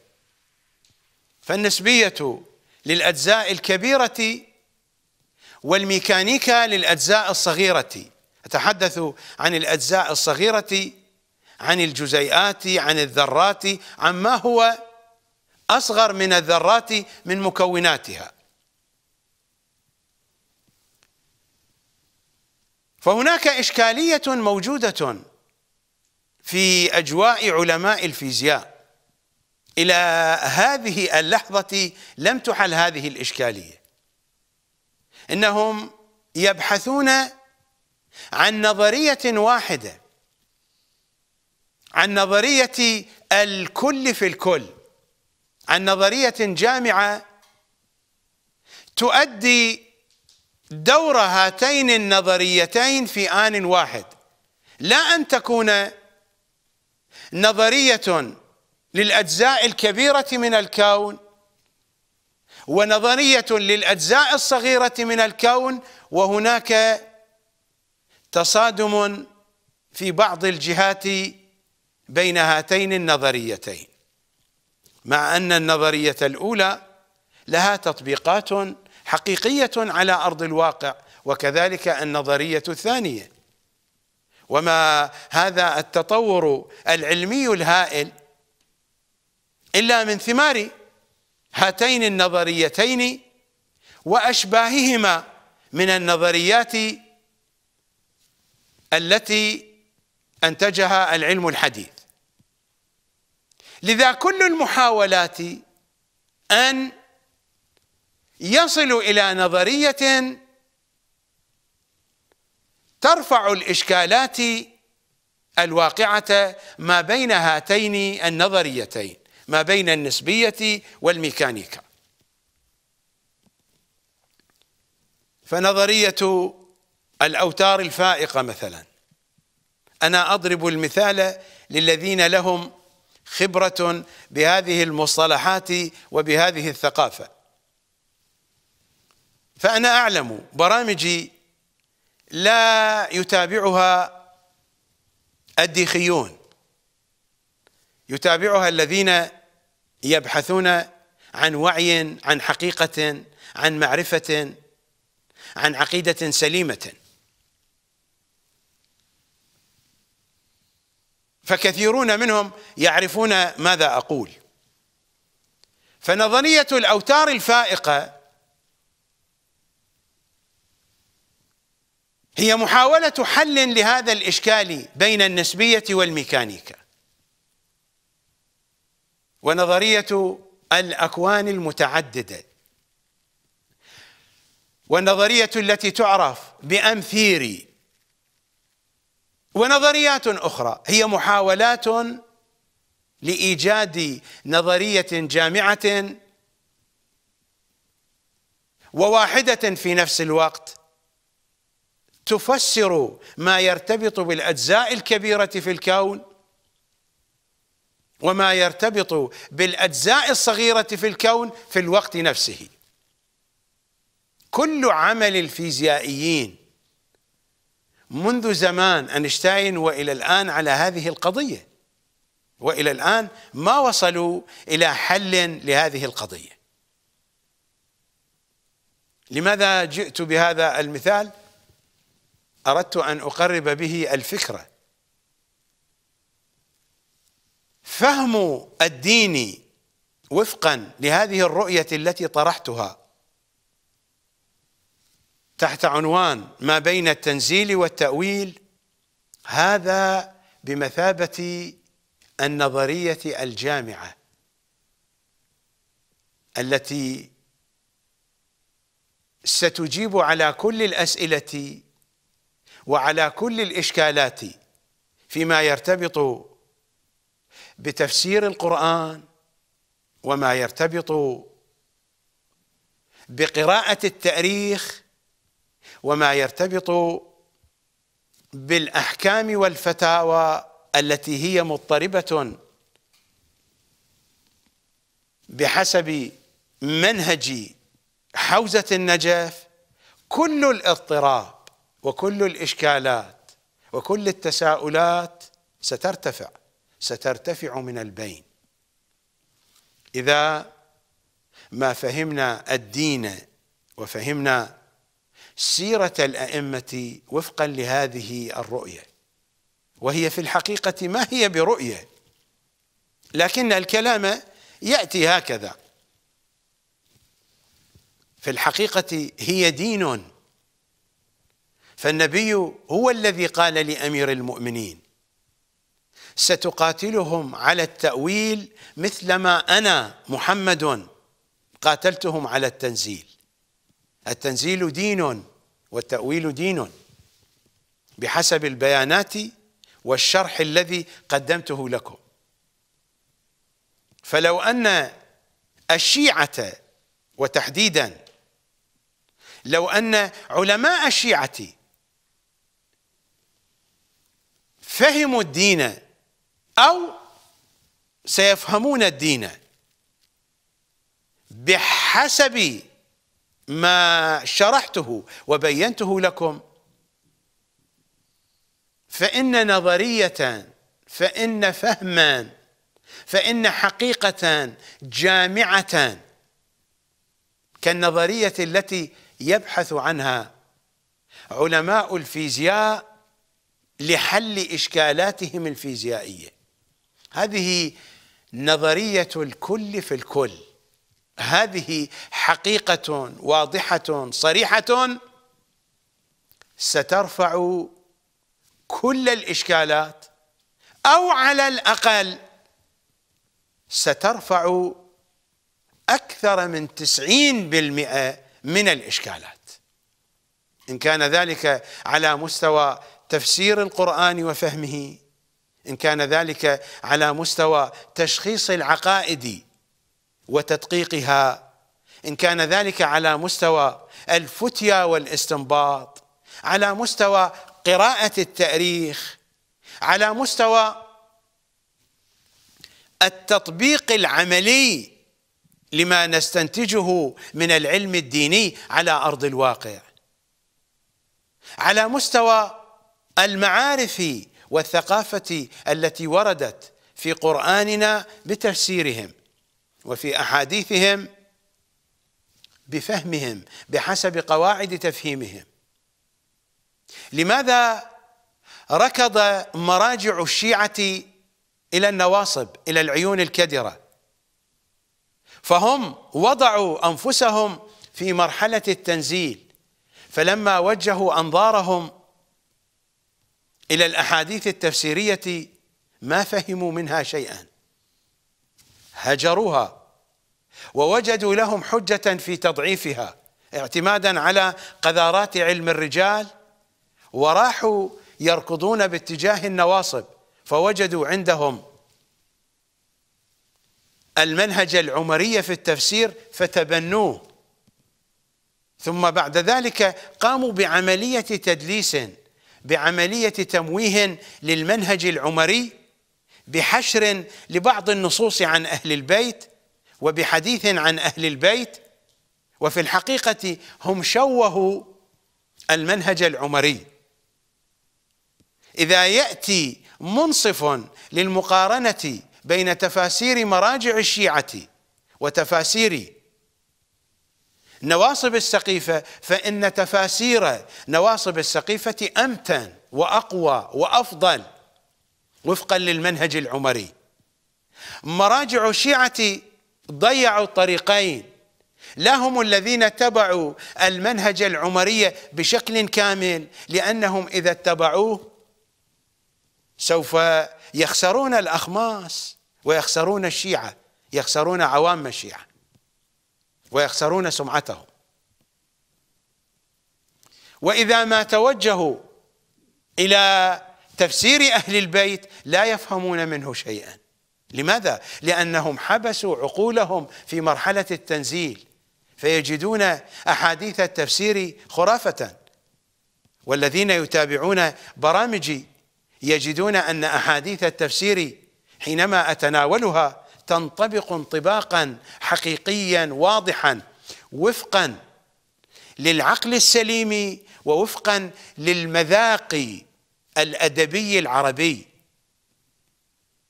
Speaker 1: فالنسبية للأجزاء الكبيرة والميكانيكا للأجزاء الصغيرة أتحدث عن الأجزاء الصغيرة عن الجزيئات عن الذرات عما هو أصغر من الذرات من مكوناتها فهناك إشكالية موجودة في أجواء علماء الفيزياء إلى هذه اللحظة لم تحل هذه الإشكالية إنهم يبحثون عن نظرية واحدة عن نظرية الكل في الكل عن نظرية جامعة تؤدي دور هاتين النظريتين في آن واحد لا أن تكون نظرية للأجزاء الكبيرة من الكون ونظرية للأجزاء الصغيرة من الكون وهناك تصادم في بعض الجهات بين هاتين النظريتين مع أن النظرية الأولى لها تطبيقات حقيقية على أرض الواقع وكذلك النظرية الثانية وما هذا التطور العلمي الهائل إلا من ثمار هاتين النظريتين وأشباههما من النظريات التي أنتجها العلم الحديث لذا كل المحاولات أن يصل إلى نظرية ترفع الإشكالات الواقعة ما بين هاتين النظريتين ما بين النسبية والميكانيكا فنظرية الأوتار الفائقة مثلا أنا أضرب المثال للذين لهم خبرة بهذه المصطلحات وبهذه الثقافة فأنا أعلم برامجي لا يتابعها الديخيون يتابعها الذين يبحثون عن وعي عن حقيقة عن معرفة عن عقيدة سليمة فكثيرون منهم يعرفون ماذا أقول فنظرية الأوتار الفائقة هي محاولة حل لهذا الإشكال بين النسبية والميكانيكا ونظرية الأكوان المتعددة والنظرية التي تعرف بأمثيري ونظريات أخرى هي محاولات لإيجاد نظرية جامعة وواحدة في نفس الوقت تفسر ما يرتبط بالأجزاء الكبيرة في الكون وما يرتبط بالاجزاء الصغيره في الكون في الوقت نفسه كل عمل الفيزيائيين منذ زمان أينشتاين والى الان على هذه القضيه والى الان ما وصلوا الى حل لهذه القضيه لماذا جئت بهذا المثال اردت ان اقرب به الفكره فهم الدين وفقا لهذه الرؤية التي طرحتها تحت عنوان ما بين التنزيل والتأويل هذا بمثابة النظرية الجامعة التي ستجيب على كل الأسئلة وعلى كل الإشكالات فيما يرتبط بتفسير القرآن وما يرتبط بقراءة التاريخ وما يرتبط بالأحكام والفتاوى التي هي مضطربة بحسب منهج حوزة النجف كل الاضطراب وكل الإشكالات وكل التساؤلات سترتفع سترتفع من البين إذا ما فهمنا الدين وفهمنا سيرة الأئمة وفقا لهذه الرؤية وهي في الحقيقة ما هي برؤية لكن الكلام يأتي هكذا في الحقيقة هي دين فالنبي هو الذي قال لأمير المؤمنين ستقاتلهم على التأويل مثلما أنا محمد قاتلتهم على التنزيل التنزيل دين والتأويل دين بحسب البيانات والشرح الذي قدمته لكم فلو أن الشيعة وتحديدا لو أن علماء الشيعة فهموا الدين أو سيفهمون الدين بحسب ما شرحته وبينته لكم فإن نظرية فإن فهما فإن حقيقة جامعة كالنظرية التي يبحث عنها علماء الفيزياء لحل إشكالاتهم الفيزيائية هذه نظرية الكل في الكل هذه حقيقة واضحة صريحة سترفع كل الإشكالات أو على الأقل سترفع أكثر من تسعين بالمئة من الإشكالات إن كان ذلك على مستوى تفسير القرآن وفهمه إن كان ذلك على مستوى تشخيص العقائد وتدقيقها إن كان ذلك على مستوى الفتيا والاستنباط على مستوى قراءة التاريخ على مستوى التطبيق العملي لما نستنتجه من العلم الديني على ارض الواقع على مستوى المعارف والثقافة التي وردت في قرآننا بتفسيرهم وفي أحاديثهم بفهمهم بحسب قواعد تفهيمهم لماذا ركض مراجع الشيعة إلى النواصب إلى العيون الكدرة فهم وضعوا أنفسهم في مرحلة التنزيل فلما وجهوا أنظارهم إلى الأحاديث التفسيرية ما فهموا منها شيئا هجروها ووجدوا لهم حجة في تضعيفها اعتمادا على قذارات علم الرجال وراحوا يركضون باتجاه النواصب فوجدوا عندهم المنهج العمري في التفسير فتبنوه ثم بعد ذلك قاموا بعملية تدليس بعملية تمويه للمنهج العمري بحشر لبعض النصوص عن أهل البيت وبحديث عن أهل البيت وفي الحقيقة هم شوهوا المنهج العمري إذا يأتي منصف للمقارنة بين تفاسير مراجع الشيعة وتفاسير نواصب السقيفة فإن تفاسير نواصب السقيفة أمتن وأقوى وأفضل وفقا للمنهج العمري مراجع الشيعة ضيعوا الطريقين لا هم الذين اتبعوا المنهج العمري بشكل كامل لأنهم إذا اتبعوه سوف يخسرون الأخماس ويخسرون الشيعة يخسرون عوام الشيعة ويخسرون سمعته واذا ما توجهوا الى تفسير اهل البيت لا يفهمون منه شيئا لماذا؟ لانهم حبسوا عقولهم في مرحله التنزيل فيجدون احاديث التفسير خرافه والذين يتابعون برامجي يجدون ان احاديث التفسير حينما اتناولها تنطبق انطباقا حقيقيا واضحا وفقا للعقل السليم ووفقا للمذاق الادبي العربي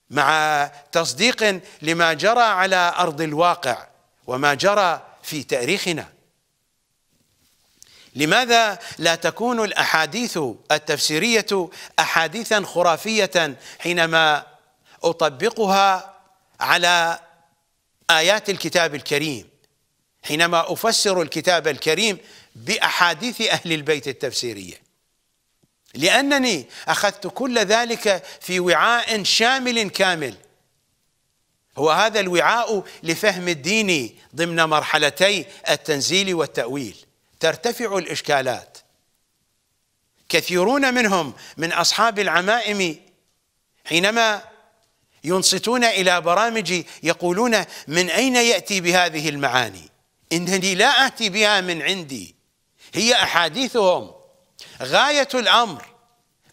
Speaker 1: مع تصديق لما جرى على ارض الواقع وما جرى في تاريخنا لماذا لا تكون الاحاديث التفسيريه احاديثا خرافيه حينما اطبقها على آيات الكتاب الكريم حينما أفسر الكتاب الكريم بأحاديث أهل البيت التفسيرية لأنني أخذت كل ذلك في وعاء شامل كامل هو هذا الوعاء لفهم الدين ضمن مرحلتي التنزيل والتأويل ترتفع الإشكالات كثيرون منهم من أصحاب العمائم حينما ينصتون إلى برامجي يقولون من أين يأتي بهذه المعاني إنني لا آتي بها من عندي هي أحاديثهم غاية الأمر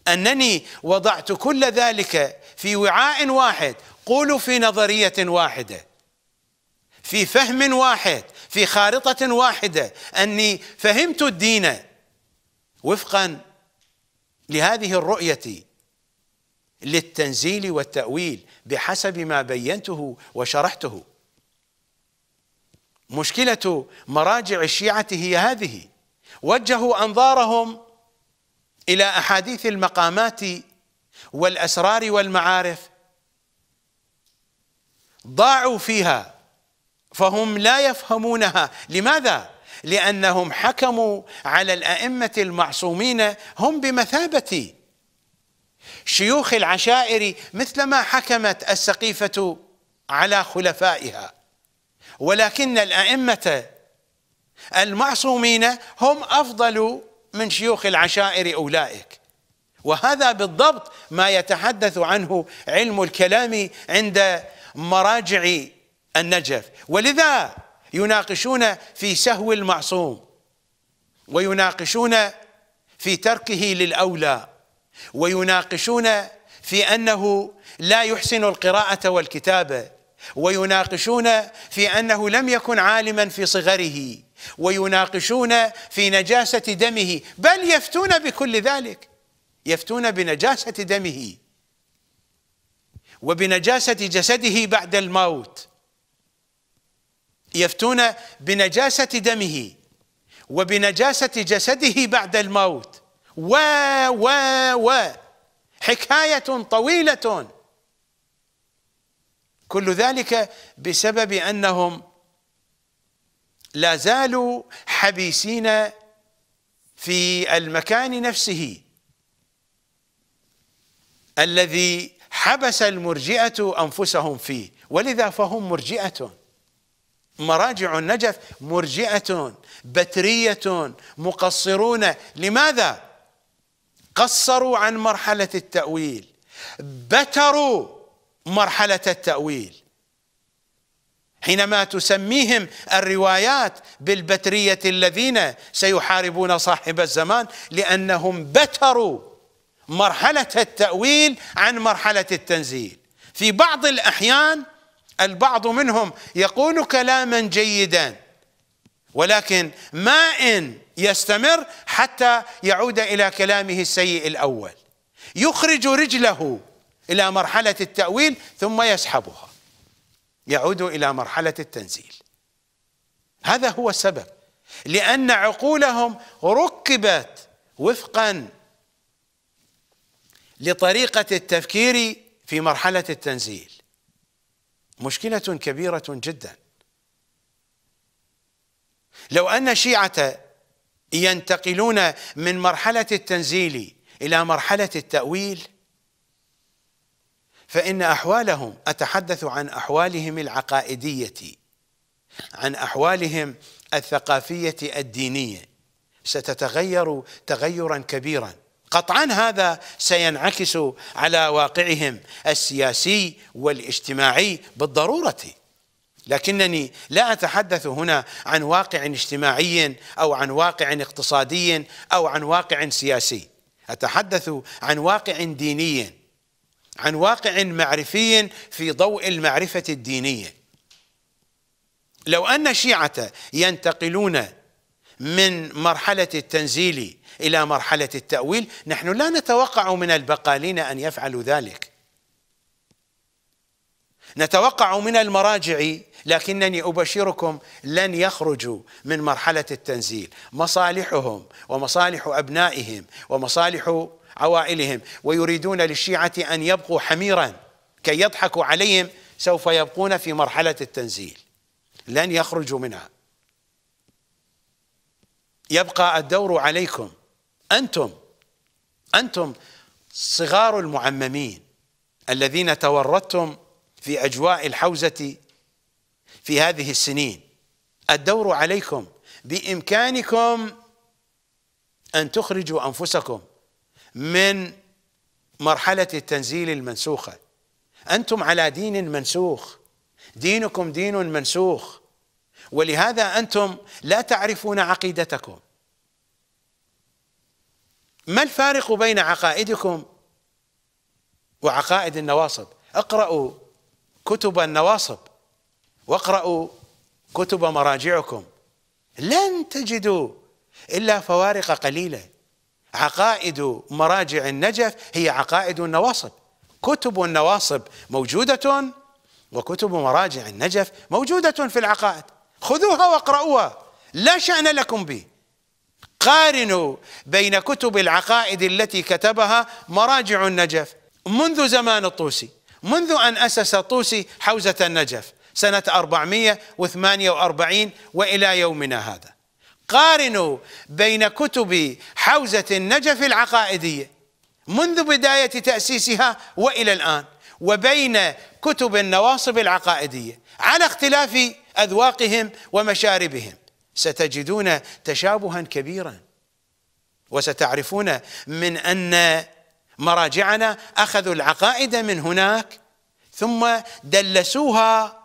Speaker 1: أنني وضعت كل ذلك في وعاء واحد قولوا في نظرية واحدة في فهم واحد في خارطة واحدة أني فهمت الدين وفقا لهذه الرؤية للتنزيل والتأويل بحسب ما بينته وشرحته مشكلة مراجع الشيعة هي هذه وجهوا أنظارهم إلى أحاديث المقامات والأسرار والمعارف ضاعوا فيها فهم لا يفهمونها لماذا؟ لأنهم حكموا على الأئمة المعصومين هم بمثابة شيوخ العشائر مثلما حكمت السقيفة على خلفائها ولكن الأئمة المعصومين هم أفضل من شيوخ العشائر أولئك وهذا بالضبط ما يتحدث عنه علم الكلام عند مراجع النجف ولذا يناقشون في سهو المعصوم ويناقشون في تركه للأولى ويناقشون في انه لا يحسن القراءه والكتابه ويناقشون في انه لم يكن عالما في صغره ويناقشون في نجاسه دمه بل يفتون بكل ذلك يفتون بنجاسه دمه وبنجاسه جسده بعد الموت يفتون بنجاسه دمه وبنجاسه جسده بعد الموت و و و حكاية طويلة كل ذلك بسبب أنهم لا زالوا حبيسين في المكان نفسه الذي حبس المرجئة أنفسهم فيه ولذا فهم مرجئة مراجع النجف مرجئة بترية مقصرون لماذا؟ قصروا عن مرحلة التأويل بتروا مرحلة التأويل حينما تسميهم الروايات بالبترية الذين سيحاربون صاحب الزمان لأنهم بتروا مرحلة التأويل عن مرحلة التنزيل في بعض الأحيان البعض منهم يقول كلاما جيدا ولكن ما إن يستمر حتى يعود إلى كلامه السيء الأول يخرج رجله إلى مرحلة التأويل ثم يسحبها يعود إلى مرحلة التنزيل هذا هو السبب لأن عقولهم ركبت وفقا لطريقة التفكير في مرحلة التنزيل مشكلة كبيرة جدا لو أن شيعة ينتقلون من مرحلة التنزيل إلى مرحلة التأويل فإن أحوالهم أتحدث عن أحوالهم العقائدية عن أحوالهم الثقافية الدينية ستتغير تغيرا كبيرا قطعا هذا سينعكس على واقعهم السياسي والاجتماعي بالضروره لكنني لا اتحدث هنا عن واقع اجتماعي او عن واقع اقتصادي او عن واقع سياسي اتحدث عن واقع ديني عن واقع معرفي في ضوء المعرفه الدينيه لو ان الشيعه ينتقلون من مرحله التنزيل الى مرحله التاويل نحن لا نتوقع من البقالين ان يفعلوا ذلك نتوقع من المراجع لكنني ابشركم لن يخرجوا من مرحله التنزيل مصالحهم ومصالح ابنائهم ومصالح عوائلهم ويريدون للشيعه ان يبقوا حميرا كي يضحكوا عليهم سوف يبقون في مرحله التنزيل لن يخرجوا منها يبقى الدور عليكم انتم انتم صغار المعممين الذين تورطتم في اجواء الحوزه في هذه السنين الدور عليكم بإمكانكم أن تخرجوا أنفسكم من مرحلة التنزيل المنسوخة أنتم على دين منسوخ دينكم دين منسوخ ولهذا أنتم لا تعرفون عقيدتكم ما الفارق بين عقائدكم وعقائد النواصب اقرأوا كتب النواصب واقرأوا كتب مراجعكم لن تجدوا إلا فوارق قليلة عقائد مراجع النجف هي عقائد النواصب كتب النواصب موجودة وكتب مراجع النجف موجودة في العقائد خذوها واقرأوها لا شأن لكم به قارنوا بين كتب العقائد التي كتبها مراجع النجف منذ زمان الطوسي منذ أن أسس الطوسي حوزة النجف سنة 448 وإلى يومنا هذا قارنوا بين كتب حوزة النجف العقائدية منذ بداية تأسيسها وإلى الآن وبين كتب النواصب العقائدية على اختلاف أذواقهم ومشاربهم ستجدون تشابها كبيرا وستعرفون من أن مراجعنا أخذوا العقائد من هناك ثم دلسوها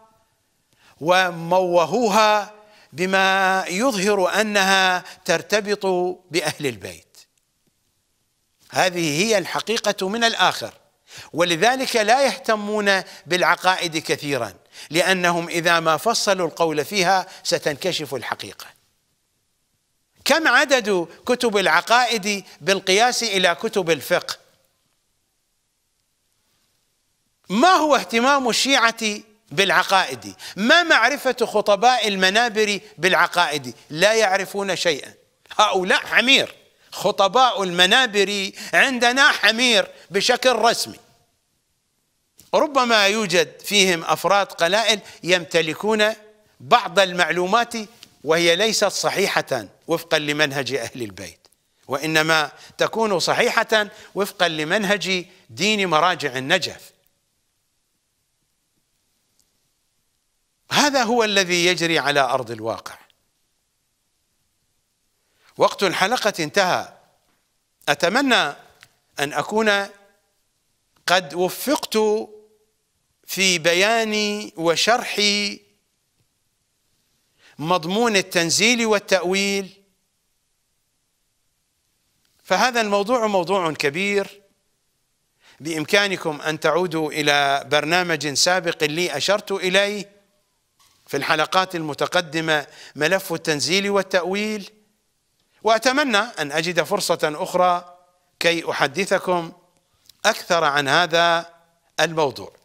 Speaker 1: وموهوها بما يظهر انها ترتبط باهل البيت هذه هي الحقيقه من الاخر ولذلك لا يهتمون بالعقائد كثيرا لانهم اذا ما فصلوا القول فيها ستنكشف الحقيقه كم عدد كتب العقائد بالقياس الى كتب الفقه ما هو اهتمام الشيعه بالعقائد ما معرفة خطباء المنابر بالعقائد لا يعرفون شيئا هؤلاء حمير خطباء المنابر عندنا حمير بشكل رسمي ربما يوجد فيهم أفراد قلائل يمتلكون بعض المعلومات وهي ليست صحيحة وفقا لمنهج أهل البيت وإنما تكون صحيحة وفقا لمنهج دين مراجع النجف هذا هو الذي يجري على أرض الواقع وقت الحلقة انتهى أتمنى أن أكون قد وفقت في بيان وشرح مضمون التنزيل والتأويل فهذا الموضوع موضوع كبير بإمكانكم أن تعودوا إلى برنامج سابق لي أشرت إليه في الحلقات المتقدمة ملف التنزيل والتأويل وأتمنى أن أجد فرصة أخرى كي أحدثكم أكثر عن هذا الموضوع